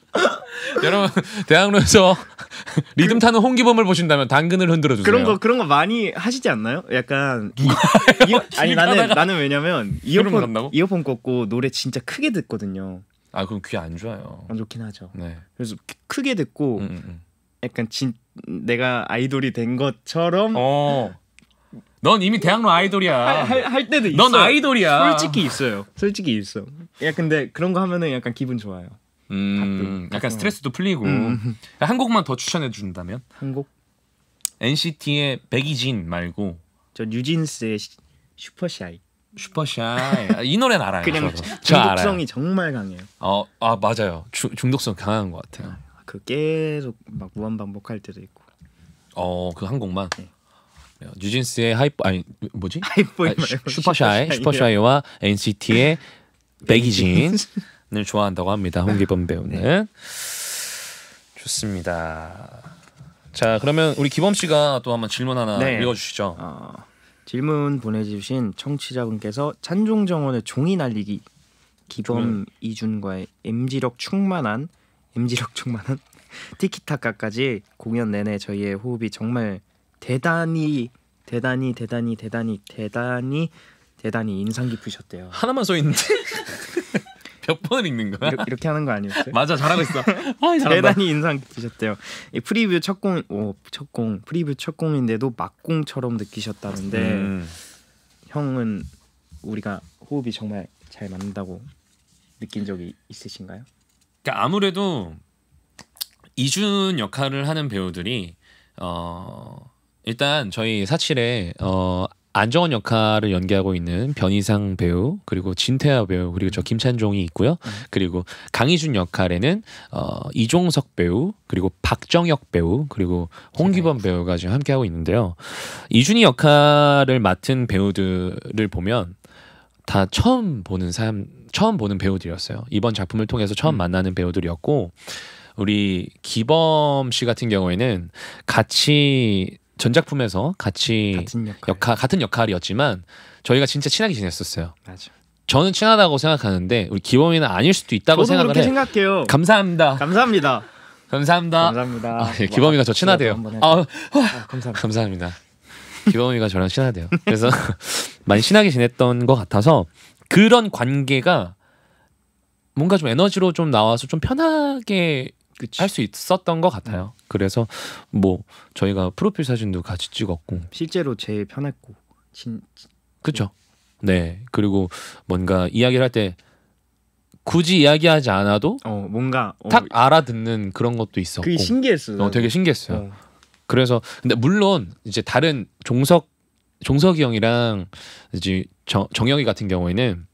여러분 대학로에서 리듬 타는 홍기범을 보신다면 당근을 흔들어 주세요. 그런 거 그런 거 많이 하시지 않나요? 약간 이, 이, 아니 나는 나는 왜냐면 이어폰 이어폰 꽂고 노래 진짜 크게 듣거든요. 아 그럼 귀 안 좋아요. 안 좋긴 하죠. 네. 그래서 크게 듣고 음, 음, 음. 약간 진 내가 아이돌이 된 것처럼 어. 넌 이미 대학로 아이돌이야. 할, 할 때도 있어. 넌 아이돌이야. 솔직히 있어요. 솔직히 있어. 야 근데 그런 거 하면은 약간 기분 좋아요. 음, 약간 스트레스도 풀리고 음. 그러니까 한 곡만 더 추천해 준다면 한 곡? NCT의 백이진 말고 저 뉴진스의 슈퍼샤이 슈퍼샤이 아, 이 노래는 알아요. 그냥 저도. 중독성이 정말 강해요. 어아 맞아요. 주, 중독성 강한 것 같아요. 아, 그 계속 막 무한 반복할 때도 있고. 어그 한 곡만. 네. 뉴진스의 하이퍼 아니 뭐지? 하이퍼 아, 슈퍼샤이 슈퍼샤이와 NCT의 백이진 을 좋아한다고 합니다. 홍기범 배우는. 네. 좋습니다. 자, 그러면 우리 기범 씨가 또 한번 질문 하나 네. 읽어 주시죠. 어, 질문 보내 주신 청취자분께서 찬종 정원의 종이 날리기 기범 음. 이준과의 MG력 충만한 MG력 충만한 티키타카까지 공연 내내 저희의 호흡이 정말 대단히 대단히 대단히 대단히 대단히 대단히 인상 깊으셨대요. 하나만 써 있는데. 몇 번을 읽는 거야? 이렇게, 이렇게 하는 거 아니었어요? 맞아 잘하고 있어. 아, 대단히 인상 깊으셨대요. 프리뷰 첫공 첫공 프리뷰 첫 공인데도 막공처럼 느끼셨다는데 음. 형은 우리가 호흡이 정말 잘 맞는다고 느낀 적이 있으신가요? 그러니까 아무래도 이준 역할을 하는 배우들이 어 일단 저희 사실에 어 안정원 역할을 연기하고 있는 변희상 배우 그리고 진태아 배우 그리고 저 김찬종이 있고요. 음. 그리고 강희준 역할에는 어, 이종석 배우 그리고 박정혁 배우 그리고 홍기범 배우가 지금 함께 하고 있는데요. 이준희 역할을 맡은 배우들을 보면 다 처음 보는 사람 처음 보는 배우들이었어요. 이번 작품을 통해서 처음 음. 만나는 배우들이었고 우리 기범 씨 같은 경우에는 같이 전작품에서 같이 같은, 역할. 역할, 같은 역할이었지만 저희가 진짜 친하게 지냈었어요. 맞아. 저는 친하다고 생각하는데 우리 기범이는 아닐 수도 있다고 생각을 그렇게 해. 생각해요. 감사합니다. 감사합니다. 감사합니다. 감사합니다. 아, 예, 기범이가 저 친하대요. 뭐 아, 어, 감사합니다. 감사합니다. 기범이가 저랑 친하대요. 그래서 많이 친하게 지냈던 것 같아서 그런 관계가 뭔가 좀 에너지로 좀 나와서 좀 편하게 할수 있었던 것 같아요. 음. 그래서 뭐 저희가 프로필 사진도 같이 찍었고 실제로 제일 편했고 진. 그렇죠. 네 그리고 뭔가 이야기를 할 때 굳이 이야기하지 않아도 어 뭔가 어, 탁 알아듣는 그런 것도 있었고 그게 신기했어요. 어, 되게 신기했어요. 어. 그래서 근데 물론 이제 다른 종석 종석이 형이랑 이제 정, 정혁이 같은 경우에는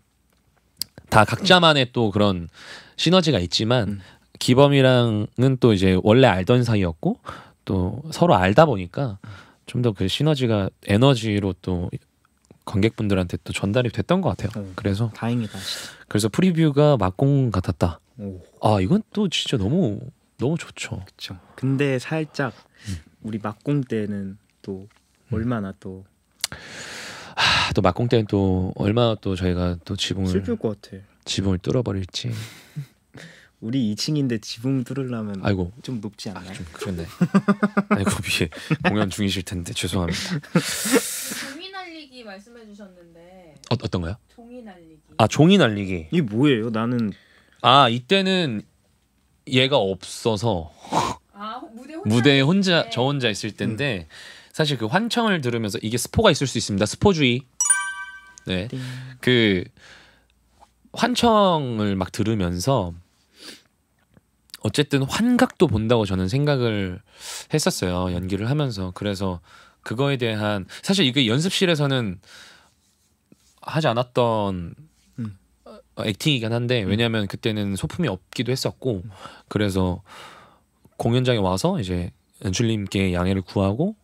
다 각자만의 또 그런 시너지가 있지만 음. 기범이랑은 또 이제 원래 알던 사이였고 또 서로 알다 보니까 좀 더 그 시너지가 에너지로 또 관객분들한테 또 전달이 됐던 것 같아요. 음, 그래서 다행이다. 그래서 프리뷰가 막공 같았다. 오. 아 이건 또 진짜 너무 너무 좋죠. 그렇죠. 근데 살짝 음. 우리 막공 때는 또 음. 얼마나 또 하, 아, 또 막공 때는 또 얼마나 또 저희가 또 지붕을 슬플 것 같아. 지붕을 뚫어버릴지. 우리 2층인데 지붕 뚫으려면 아이고 좀 높지 않나요? 아, 좀 그랬네. 아이고 비 공연 중이실 텐데 죄송합니다. 종이 날리기 말씀해 주셨는데 어, 어떤 거요? 종이 날리기. 아 종이 날리기. 이게 뭐예요? 나는 아 이때는 얘가 없어서 아, 무대 혼자 무대에 혼자 저 혼자 있을 텐데 음. 사실 그 환청을 들으면서 이게 스포가 있을 수 있습니다. 스포주의. 네. 그 환청을 막 들으면서 어쨌든 환각도 본다고 저는 생각을 했었어요 연기를 하면서 그래서 그거에 대한 사실 이게 연습실에서는 하지 않았던 음. 어, 액팅이긴 한데 음. 왜냐하면 그때는 소품이 없기도 했었고 그래서 공연장에 와서 이제 연출님께 양해를 구하고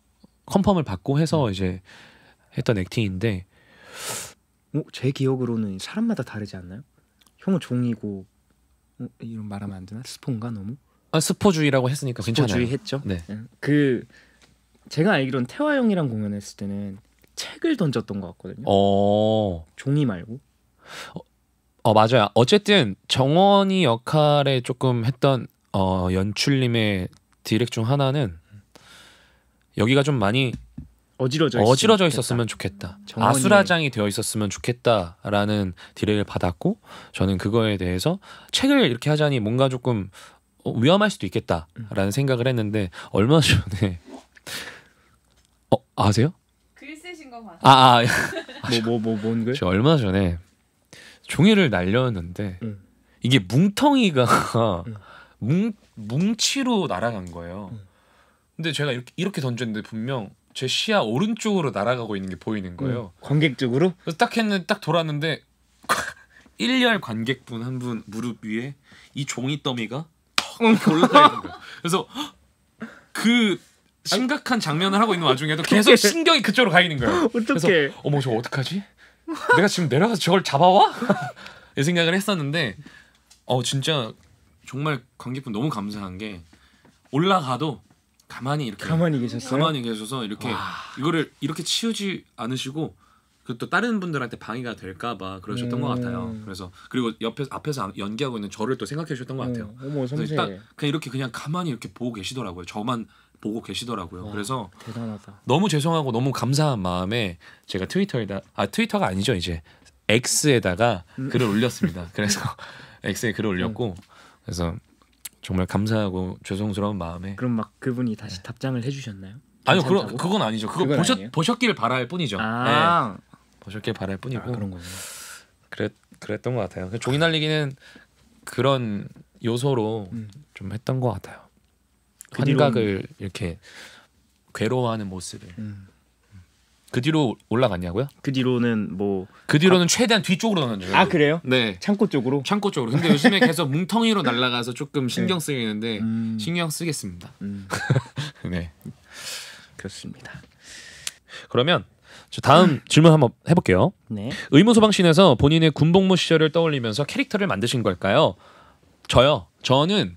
컨펌을 받고 해서 음. 이제 했던 액팅인데 어, 제 기억으로는 사람마다 다르지 않나요? 형은 종이고 이런 말하면 안 되나? 스폰가 너무? 아 스포주의라고 했으니까 스포주의 했죠. 네. 예. 그 제가 알기론 태화 형이랑 공연했을 때는 책을 던졌던 것 같거든요. 어. 종이 말고. 어, 어 맞아요. 어쨌든 정원이 역할에 조금 했던 어 연출님의 디렉 중 하나는 여기가 좀 많이 어지러져 어지러져 있었으면 좋겠다. 좋겠다. 아수라장이 되어 있었으면 좋겠다라는 디 딜을 받았고 저는 그거에 대해서 책을 이렇게 하자니 뭔가 조금 어, 위험할 수도 있겠다라는 음. 생각을 했는데 얼마 전에 어 아세요? 아, 뭐뭐 아, 아. 뭐뭔 뭐, 글? 저 얼마 전에 종이를 날렸는데 음. 이게 뭉텅이가 음. 뭉 뭉치로 날아간 거예요. 음. 근데 제가 이렇게, 이렇게 던졌는데 분명 제 시야 오른쪽으로 날아가고 있는 게 보이는 거예요. 음, 관객 쪽으로? 그래서 딱 했는데 딱 돌았는데 일렬 관객분 한 분 무릎 위에 이 종이 더미가 올라가 있는 거예요. 그래서 그 심각한 장면을 하고 있는 와중에도 계속 신경이 그쪽으로 가 있는 거예요. 어떻게? 어머 저 어떡하지? 내가 지금 내려가서 저걸 잡아와? 이 생각을 했었는데 어 진짜 정말 관객분 너무 감사한 게 올라가도 가만히 이렇게 가만히 계셨어요. 가만히 계셔서 이렇게 와. 이거를 이렇게 치우지 않으시고 그 또 다른 분들한테 방해가 될까봐 그러셨던 음. 것 같아요. 그래서 그리고 옆에 앞에서 연기하고 있는 저를 또 생각해 주셨던 것 어, 같아요. 음. 어머 섬세. 딱 그냥 이렇게 그냥 가만히 이렇게 보고 계시더라고요. 저만 보고 계시더라고요. 와, 그래서 대단하다. 너무 죄송하고 너무 감사한 마음에 제가 트위터에다 아 트위터가 아니죠 이제 X에다가 음. 글을 올렸습니다. 그래서 X에 글을 올렸고 음. 그래서 정말 감사하고 죄송스러운 마음에 그럼 막 그분이 다시 네. 답장을 해주셨나요? 아니요 그런 그건 아니죠. 그거 보셨 아니에요? 보셨길 바랄 뿐이죠. 아~ 네. 보셨길 바랄 뿐이고 아, 그런 거 그랬 그랬던 것 같아요. 그러니까 종이 날리기는 그런 요소로 음. 좀 했던 것 같아요. 그 환각을 이렇게 괴로워하는 모습을 음. 그 뒤로 올라갔냐고요? 그 뒤로는 뭐그 뒤로는 최대한 뒤쪽으로 던져요. 아 그래요? 네. 창고 쪽으로. 창고 쪽으로. 근데 요즘에 계속 뭉텅이로 날아가서 조금 신경 네. 쓰이는데 음... 신경 쓰겠습니다. 음... 네. 그렇습니다. 그러면 저 다음 음. 질문 한번 해볼게요. 네. 의무소방신에서 본인의 군복무 시절을 떠올리면서 캐릭터를 만드신 걸까요? 저요. 저는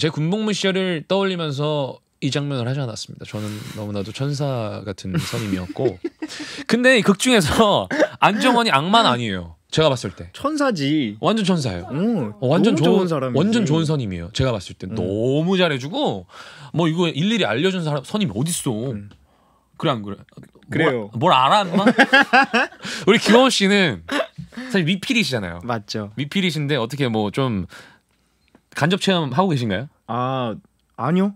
제 군복무 시절을 떠올리면서 이 장면을 하지 않았습니다. 저는 너무나도 천사 같은 선임이었고, 근데 이극 중에서 안정원이 악마는 아니에요. 제가 봤을 때 천사지. 완전 천사예요. 응, 음, 어, 완전 너무 좋은, 좋은 사람 완전 좋은 선임이에요. 제가 봤을 때 음. 너무 잘해주고 뭐 이거 일일이 알려준 사람 선임이 어딨어. 음. 그래 안 그래? 그래요. 뭘, 뭘 알아 우리 기원 씨는 사실 미필이시잖아요. 맞죠. 미필이신데 어떻게 뭐 좀 간접 체험 하고 계신가요? 아 아니요.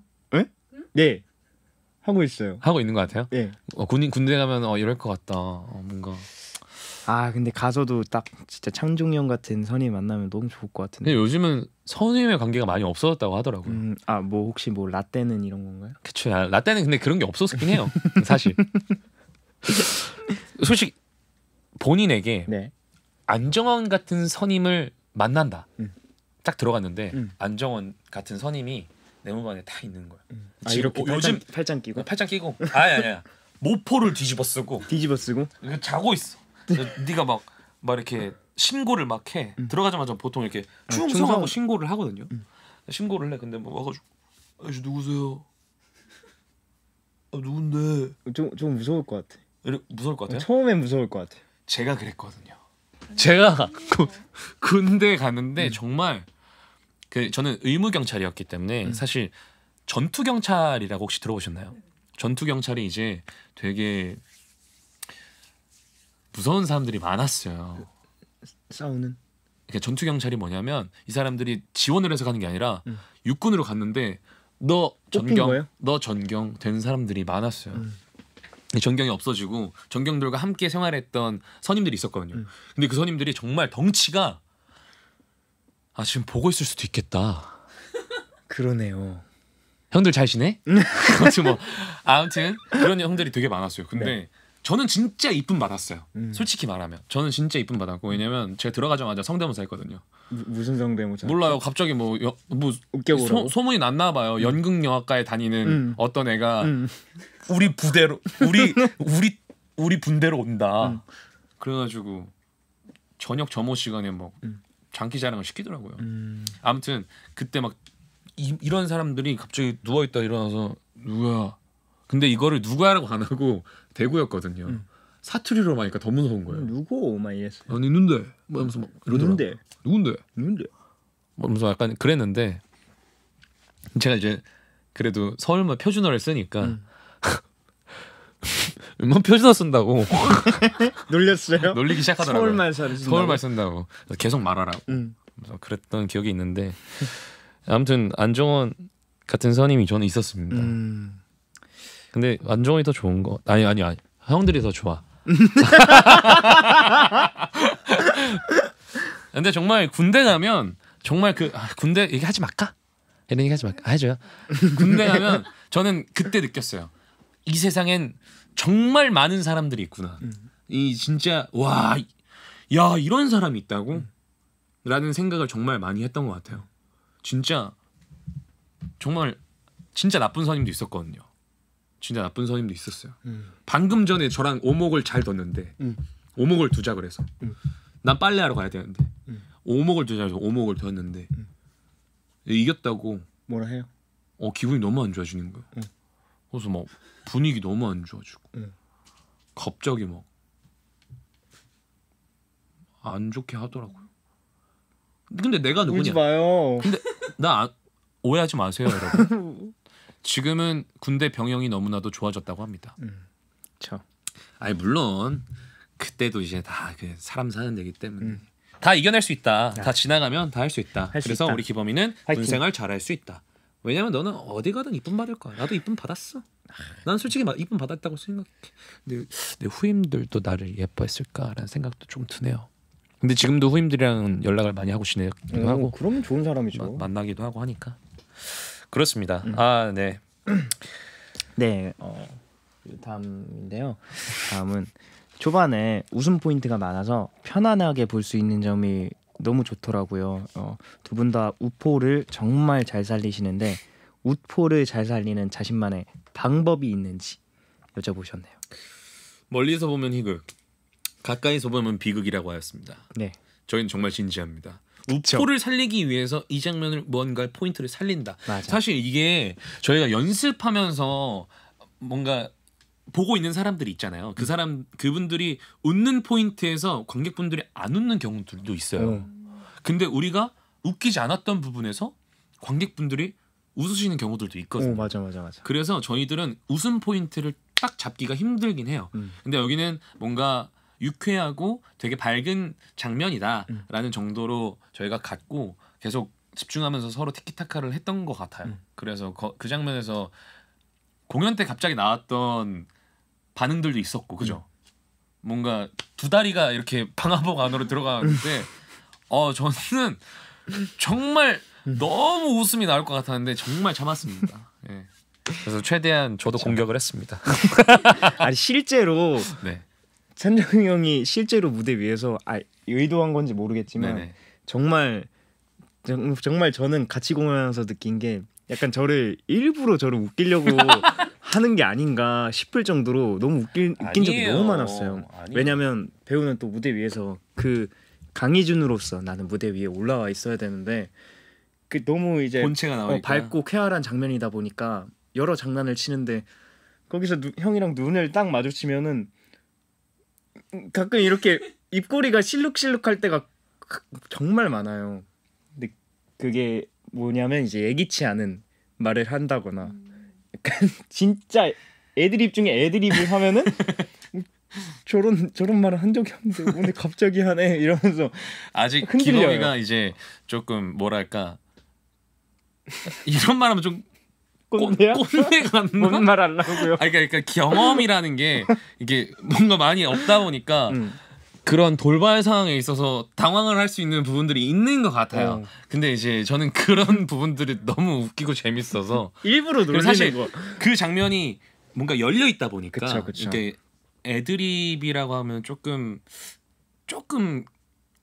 네. 하고 있어요. 하고 있는 것 같아요. 네. 어, 군인 군대 가면 어, 이럴 것 같다. 어, 뭔가. 아 근데 가서도 딱 진짜 창종이 형 같은 선임 만나면 너무 좋을 것 같은데. 근데 요즘은 선임의 관계가 많이 없어졌다고 하더라고요. 음, 아뭐 혹시 뭐 라떼는 이런 건가요? 그쵸. 야, 아, 라떼는 근데 그런 게 없었긴 해요. 사실. 솔직히 본인에게 네. 안정원 같은 선임을 만난다. 음. 딱 들어갔는데 음. 안정원 같은 선임이 네모반에 다 있는 거야. 음. 아 이렇게 어, 팔짱, 요즘 팔짱 끼고 팔짱 끼고 아니 아니야 모포를 뒤집어 쓰고 뒤집어 쓰고 자고 있어. 네가 막 막 이렇게 신고를 막 해. 음. 들어가자마자 보통 이렇게 아, 충성하고 아, 신고를 하거든요. 음. 신고를 해. 근데 뭐 와가지고 아저 누구세요? 아 누군데? 좀 좀 무서울 것 같아. 무서울 것 같아요? 처음엔 무서울 것 같아. 제가 그랬거든요. 제가 군대 갔는데 음. 정말 그 저는 의무 경찰이었기 때문에 음. 사실 전투 경찰이라고 혹시 들어보셨나요? 전투 경찰이 이제 되게 무서운 사람들이 많았어요. 그, 싸우는. 그러니까 전투 경찰이 뭐냐면 이 사람들이 지원을 해서 가는 게 아니라 음. 육군으로 갔는데 너 전경 너 전경 된 사람들이 많았어요. 음. 전경이 없어지고 전경들과 함께 생활했던 선임들이 있었거든요. 음. 근데 그 선임들이 정말 덩치가 아 지금 보고 있을 수도 있겠다. 그러네요. 형들 잘 지내? 네. 아무튼 뭐 아무튼 그런 형들이 되게 많았어요. 근데 네. 저는 진짜 이쁨 받았어요. 음. 솔직히 말하면 저는 진짜 이쁨 받았고 왜냐면 제가 들어가자마자 성대모사 했거든요. 무, 슨 성대모사? 몰라요. 갑자기 뭐뭐 뭐, 뭐 소, 문이 났나 봐요. 음. 연극영화과에 다니는 음. 어떤 애가 음. 우리 부대로 우리 우리 우리 분대로 온다. 음. 그래가지고 저녁 점호 시간에 뭐 음. 장기 자랑을 시키더라고요. 음. 아무튼 그때 막 이, 이런 사람들이 갑자기 누워 있다 일어나서 누가 근데 이거를 누가라고 안 하고 대구였거든요. 음. 사투리로 하니까 더 무서운 거예요. 누구 막 이랬어. 아니 뭐 누군데? 뭐하막 누군데? 누군데? 누군데? 뭐면 약간 그랬는데 제가 이제 그래도 서울말 표준어를 쓰니까 음. 웬만 표준어 쓴다고 놀렸어요? 놀리기 시작하더라고요. 서울말 쓴다 서울말 쓴다고. 계속 말하라. 음. 그랬던 기억이 있는데 아무튼 안정원 같은 선임이 저는 있었습니다. 음. 근데 안정원이 더 좋은 거 아니 아니 아니 형들이 더 좋아. 근데 정말 군대 가면 정말 그 아, 군대 얘기하지 말까? 이런 얘기하지 말까? 아, 해줘요. 군대 가면 저는 그때 느꼈어요. 이 세상엔 정말 많은 사람들이 있구나. 음. 이 진짜 와, 야 이런 사람이 있다고? 음. 라는 생각을 정말 많이 했던 것 같아요. 진짜 정말 진짜 나쁜 선임도 있었거든요. 진짜 나쁜 선임도 있었어요. 음. 방금 전에 저랑 오목을 잘 뒀는데 음. 오목을 두자 그래서 음. 난 빨래하러 가야 되는데 음. 오목을 두자 그래서 오목을 뒀는데 이겼다고 뭐라 해요? 어 기분이 너무 안 좋아지는 거예요. 그래서 막 분위기 너무 안 좋아지고 응. 갑자기 막 안 좋게 하더라고요. 근데 내가 누구냐? 마요. 근데 나 안, 오해하지 마세요, 여러분. 지금은 군대 병영이 너무나도 좋아졌다고 합니다. 음, 참. 아니 물론 그때도 이제 다 그 사람 사는 데기 때문에 음. 다 이겨낼 수 있다. 야. 아. 다 지나가면 다 할 수 있다. 할수 그래서 있다. 우리 기범이는 군 생활 잘할 수 있다. 왜냐면 너는 어디 가든 이쁨 받을 거야. 나도 이쁨 받았어. 난 솔직히 막 이쁨 받았다고 생각해. 근데 내 후임들도 나를 예뻐했을까라는 생각도 좀 드네요. 근데 지금도 후임들이랑 연락을 많이 하고 지내기도 음, 하고 그러면 좋은 사람이죠. 마, 만나기도 하고 하니까 그렇습니다. 음. 아 네. 네. 어, 다음인데요. 다음은 초반에 웃음 포인트가 많아서 편안하게 볼 수 있는 점이 너무 좋더라고요. 어, 두분다 우포를 정말 잘 살리시는데 우포를 잘 살리는 자신만의 방법이 있는지 여쭤보셨네요. 멀리서 보면 희극, 가까이서 보면 비극이라고 하였습니다. 네. 저희는 정말 진지합니다. 그쵸? 우포를 살리기 위해서 이 장면을 뭔가 포인트를 살린다. 맞아. 사실 이게 저희가 연습하면서 뭔가 보고 있는 사람들이 있잖아요. 그 음. 사람 그분들이 웃는 포인트에서 관객분들이 안 웃는 경우들도 있어요. 음. 근데 우리가 웃기지 않았던 부분에서 관객분들이 웃으시는 경우들도 있거든요. 오, 맞아, 맞아, 맞아. 그래서 저희들은 웃음 포인트를 딱 잡기가 힘들긴 해요. 음. 근데 여기는 뭔가 유쾌하고 되게 밝은 장면이다라는 음. 정도로 저희가 갖고 계속 집중하면서 서로 티키타카를 했던 것 같아요. 음. 그래서 거, 그 장면에서 공연 때 갑자기 나왔던 반응들도 있었고, 그죠? 음. 뭔가 두 다리가 이렇게 방화복 안으로 들어가는데, 음. 어 저는 정말 음. 너무 웃음이 나올 것 같았는데 정말 참았습니다. 예. 그래서 최대한 저도 그렇죠. 공격을 했습니다. 아니 실제로 네. 찬정 형이 실제로 무대 위에서 아, 의도한 건지 모르겠지만 네네. 정말 정말 저는 같이 공연하면서 느낀 게 약간 저를 일부러 저를 웃기려고 하는 게 아닌가 싶을 정도로 너무 웃긴, 웃긴 적이 너무 많았어요. 아니에요. 왜냐하면 배우는 또 무대 위에서 그 강희준으로서 나는 무대 위에 올라와 있어야 되는데 그 너무 이제 본체가 어, 나오니까 어, 밝고 쾌활한 장면이다 보니까 여러 장난을 치는데 거기서 누, 형이랑 눈을 딱 마주치면은 가끔 이렇게 입꼬리가 실룩실룩할 때가 정말 많아요. 근데 그게 뭐냐면 이제 애기치 않은 말을 한다거나 음. 약간 진짜 애드립 중에 애드립을 하면은 저런 저런 말을 한 적이 없는데 오늘 갑자기 하네 이러면서 아직 흔들려요. 기범이가 이제 조금 뭐랄까 이런 말하면 좀 꼰대야? 꼰대 같나? 뭔말 하려고요? 아 그러니까, 그러니까 경험이라는 게 이게 뭔가 많이 없다 보니까 음. 그런 돌발 상황에 있어서 당황을 할 수 있는 부분들이 있는 것 같아요. 어. 근데 이제 저는 그런 부분들이 너무 웃기고 재밌어서 일부러 놀리는 사실 거. 그 장면이 뭔가 열려 있다 보니까 그쵸, 그쵸. 이게 애드립이라고 하면 조금 조금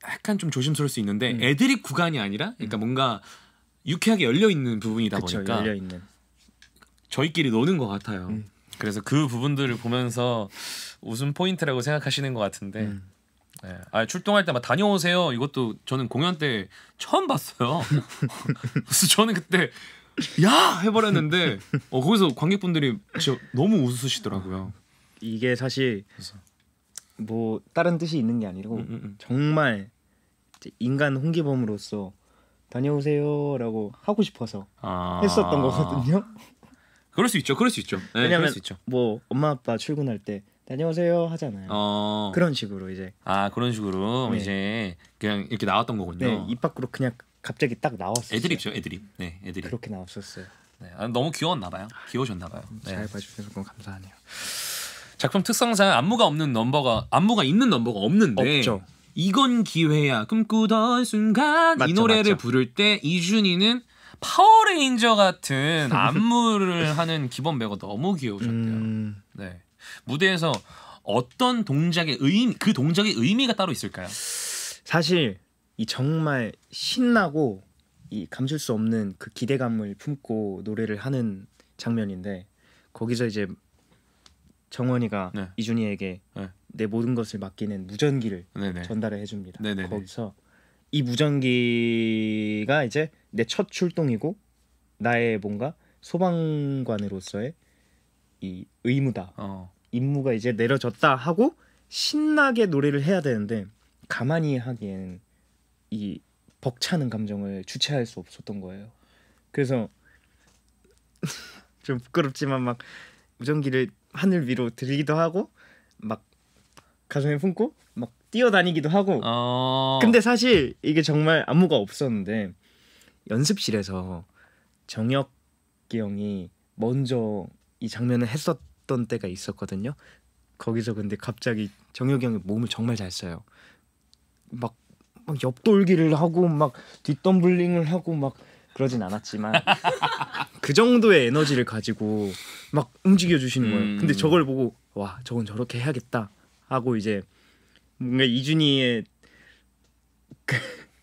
약간 좀 조심스러울 수 있는데 음. 애드립 구간이 아니라 그러니까 음. 뭔가 유쾌하게 열려 있는 부분이다 그쵸, 보니까 열려 있는. 저희끼리 노는 것 같아요. 음. 그래서 그 부분들을 보면서 웃음 포인트라고 생각하시는 것 같은데 음. 네. 아 출동할 때마다 녀오세요 이것도 저는 공연 때 처음 봤어요. 그래서 저는 그때 야 해버렸는데 어, 거기서 관객분들이 진짜 너무 웃으시더라고요. 이게 사실 뭐 다른 뜻이 있는 게 아니고 음, 음, 음. 정말 인간 홍기범으로서 다녀오세요라고 하고 싶어서 아... 했었던 거거든요. 그럴 수 있죠. 그럴 수 있죠. 네, 왜냐면 수 있죠. 뭐 엄마 아빠 출근할 때 다녀오세요 하잖아요. 어... 그런 식으로 이제 아 그런 식으로 네. 이제 그냥 이렇게 나왔던 거군요. 네, 입 밖으로 그냥 갑자기 딱 나왔어요. 애드립죠, 애드립. 네, 애드립. 그렇게 나왔었어요. 네, 아, 너무 귀여웠나 봐요. 귀여우셨나 봐요. 네. 잘 봐주셔서 너무 감사하네요. 작품 특성상 안무가 없는 넘버가 안무가 있는 넘버가 없는데 없죠. 이건 기회야 꿈꾸던 순간 맞죠, 이 노래를 맞죠. 부를 때 이준이는 파워레인저 같은 안무를 하는 기본 배우 너무 귀여우셨대요. 음... 네 무대에서 어떤 동작의 의미 그 동작의 의미가 따로 있을까요? 사실 이 정말 신나고 이 감출 수 없는 그 기대감을 품고 노래를 하는 장면인데 거기서 이제 정원이가 네. 이준이에게 네. 내 모든 것을 맡기는 무전기를 네네. 전달을 해줍니다. 네네네. 거기서 이 무전기가 이제 내 첫 출동이고 나의 뭔가 소방관으로서의 이 의무다. 어. 임무가 이제 내려졌다 하고 신나게 노래를 해야 되는데 가만히 하기에이 벅차는 감정을 주체할 수 없었던 거예요. 그래서 좀 부끄럽지만 막 무전기를 하늘 위로 들기도 하고 막 가슴에 품고 막 뛰어다니기도 하고. 어... 근데 사실 이게 정말 안무가 없었는데 연습실에서 정혁이 형이 먼저 이 장면을 했었던 때가 있었거든요. 거기서 근데 갑자기 정혁이 형이 몸을 정말 잘 써요. 막, 막 옆돌기를 하고 막 뒷덤블링을 하고 막 그러진 않았지만 그 정도의 에너지를 가지고 막 움직여 주시는 거예요. 음. 근데 저걸 보고 와 저건 저렇게 해야겠다 하고 이제 뭔가 이준희의 그,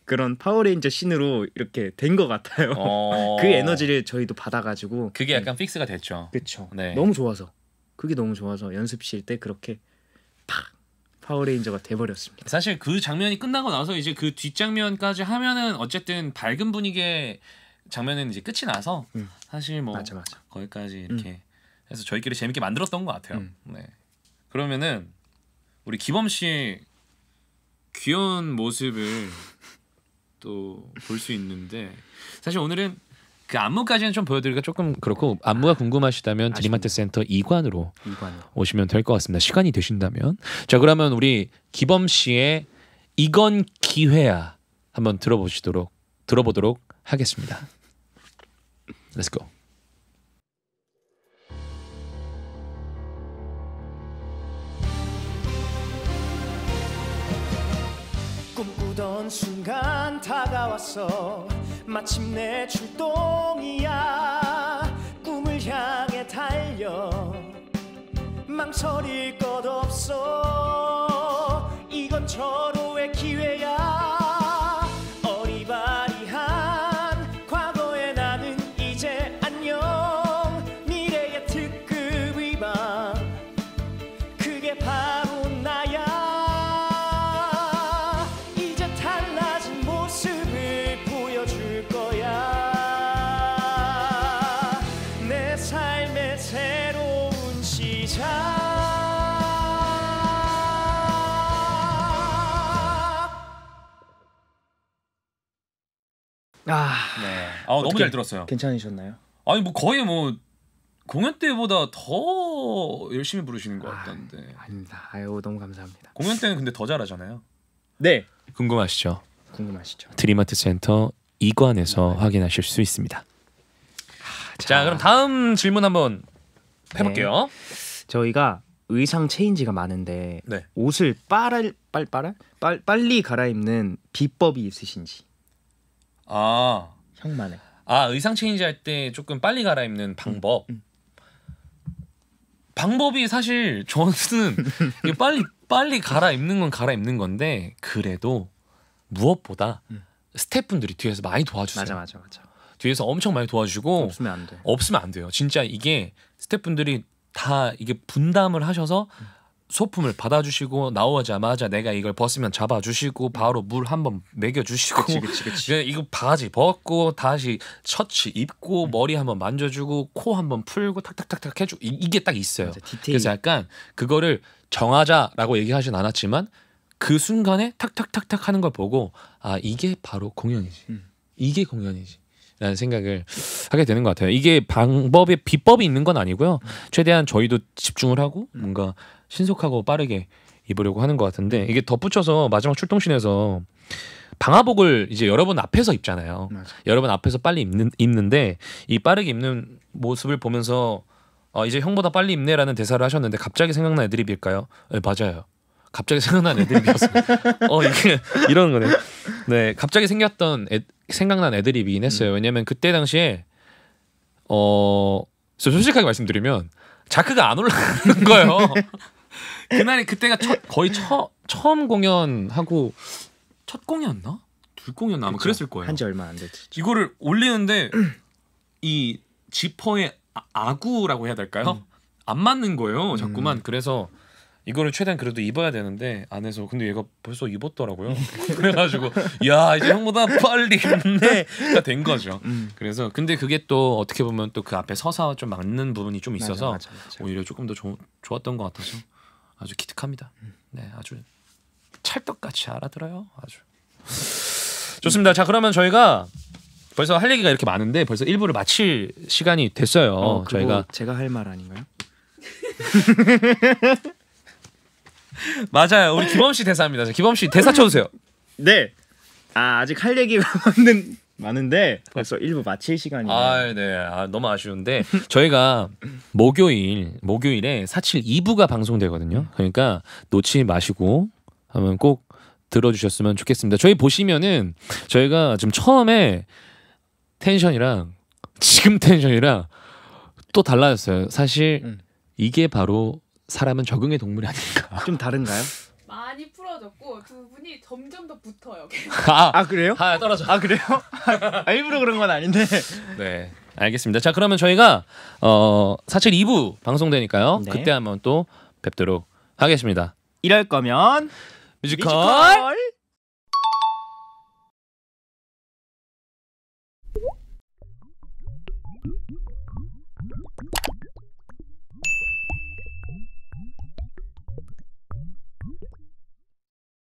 그런 파워레인저 신으로 이렇게 된 것 같아요. 어. 그 에너지를 저희도 받아가지고 그게 약간 네. 픽스가 됐죠. 그렇죠. 네. 너무 좋아서 그게 너무 좋아서 연습실 때 그렇게 팍 파워레인저가 돼버렸습니다. 사실 그 장면이 끝나고 나서 이제 그 뒷장면까지 하면은 어쨌든 밝은 분위기의 장면은 이제 끝이 나서 음. 사실 뭐 맞아, 맞아. 거기까지 음. 이렇게 음. 해서 저희끼리 재밌게 만들었던 것 같아요. 음. 네. 그러면은 우리 기범 씨의 귀여운 모습을 또 볼 수 있는데 사실 오늘은 그 안무까지는 좀 보여드리기가 조금 그렇고 안무가 궁금하시다면 드림아트 센터 2관으로, 2관으로 오시면 될 것 같습니다. 시간이 되신다면 자 그러면 우리 기범 씨의 이건 기회야 한번 들어보시도록 들어보도록 하겠습니다. Let's go. 순간 다가왔어 마침내 출동이야 꿈을 향해 달려 망설일 것 없어 이건 절호의 기회야 아, 네. 아 너무 잘 들었어요. 괜찮으셨나요? 아니 뭐 거의 뭐 공연 때보다 더 열심히 부르시는 것 아, 같던데. 아, 닙니다 아유 너무 감사합니다. 공연 때는 근데 더 잘하잖아요. 네. 궁금하시죠? 궁금하시죠. 드림아트 센터 2관에서 네. 확인하실 수 있습니다. 아, 자, 자, 그럼 다음 질문 한번 해볼게요. 네. 저희가 의상 체인지가 많은데 네. 옷을 빨 빨빨 빨 빨리 갈아입는 비법이 있으신지. 아 형만의. 아 의상 체인지 할 때 조금 빨리 갈아입는 방법. 음, 음. 방법이 사실 저는 빨리 빨리 갈아입는 건 갈아입는 건데 그래도 무엇보다 음. 스태프분들이 뒤에서 많이 도와주세요. 맞아 맞아 맞아. 뒤에서 엄청 많이 도와주고 없으면 안 돼. 없으면 안 돼요. 진짜 이게 스태프분들이 다 이게 분담을 하셔서 소품을 받아주시고 나오자마자 내가 이걸 벗으면 잡아주시고 바로 물 한번 먹여주시고 그치, 그치, 그치. 이거 바지 벗고 다시 셔츠 입고 음. 머리 한번 만져주고 코 한번 풀고 탁탁탁탁 해주고 이, 게딱 있어요 그래서 약간 그거를 정하자라고 얘기하진 않았지만 그 순간에 탁탁탁탁 하는 걸 보고 아 이게 바로 공연이지 음. 이게 공연이지 라는 생각을 하게 되는 것 같아요. 이게 방법에 비법이 있는 건 아니고요. 음. 최대한 저희도 집중을 하고 음. 뭔가 신속하고 빠르게 입으려고 하는 것 같은데 이게 덧붙여서 마지막 출동신에서 방화복을 이제 여러분 앞에서 입잖아요. 맞아. 여러분 앞에서 빨리 입는 입는데 이 빠르게 입는 모습을 보면서 어, 이제 형보다 빨리 입네라는 대사를 하셨는데 갑자기 생각난 애드립일까요? 네, 맞아요. 갑자기 생각난 애드립이었어요. 어 이게 이런 거네. 네, 갑자기 생겼던 애, 생각난 애드립이긴 했어요. 음. 왜냐면 그때 당시에 어 솔직하게 말씀드리면 자크가 안 올라가는 거예요. 그날이 그때가 첫 거의 처, 처음 공연하고 첫 공연나? 둘 공연 아마 그랬을 거예요. 한지 얼마 안 됐지. 이거를 올리는데 이 지퍼의 아, 구라고 해야 될까요? 음. 안 맞는 거예요. 음. 자꾸만 음. 그래서 이거를 최대한 그래도 입어야 되는데 안에서 근데 얘가 벌써 입었더라고요. 음. 그래가지고 야 이제 형보다 빨리 입네가 네. 된 거죠. 음. 그래서 근데 그게 또 어떻게 보면 또 그 앞에 서사 좀맞는 부분이 좀 있어서 맞아, 맞아, 맞아. 오히려 조금 더 조, 좋았던 것 같아서 아주 기특합니다. 네, 아주 찰떡같이 알아들어요. 아주 좋습니다. 자, 그러면 저희가 벌써 할 얘기가 이렇게 많은데 벌써 일부를 마칠 시간이 됐어요. 어, 저희가 제가 할 말 아닌가요? 맞아요. 우리 김범 씨 대사입니다. 김범 씨 대사 쳐주세요. 네. 아, 아직 할 얘기가 없는 많은데 벌써 1부 마칠 시간이에요. 아, 네. 아, 너무 아쉬운데 저희가 목요일 목요일에 사칠 2부가 방송되거든요. 그러니까 놓치지 마시고 하면 꼭 들어주셨으면 좋겠습니다. 저희 보시면은 저희가 지금 처음에 텐션이랑 지금 텐션이랑 또 달라졌어요. 사실 음. 이게 바로 사람은 적응의 동물이 아닌가. 좀 다른가요? 많이 풀어졌고 두 분이 점점 더 붙어요. 아, 아 그래요? 아 떨어져. 아 그래요? 아, 일부러 그런 건 아닌데. 네. 알겠습니다. 자 그러면 저희가 어 사실 2부 방송되니까요. 네. 그때 한번 또 뵙도록 하겠습니다. 이럴 거면 뮤지컬, 뮤지컬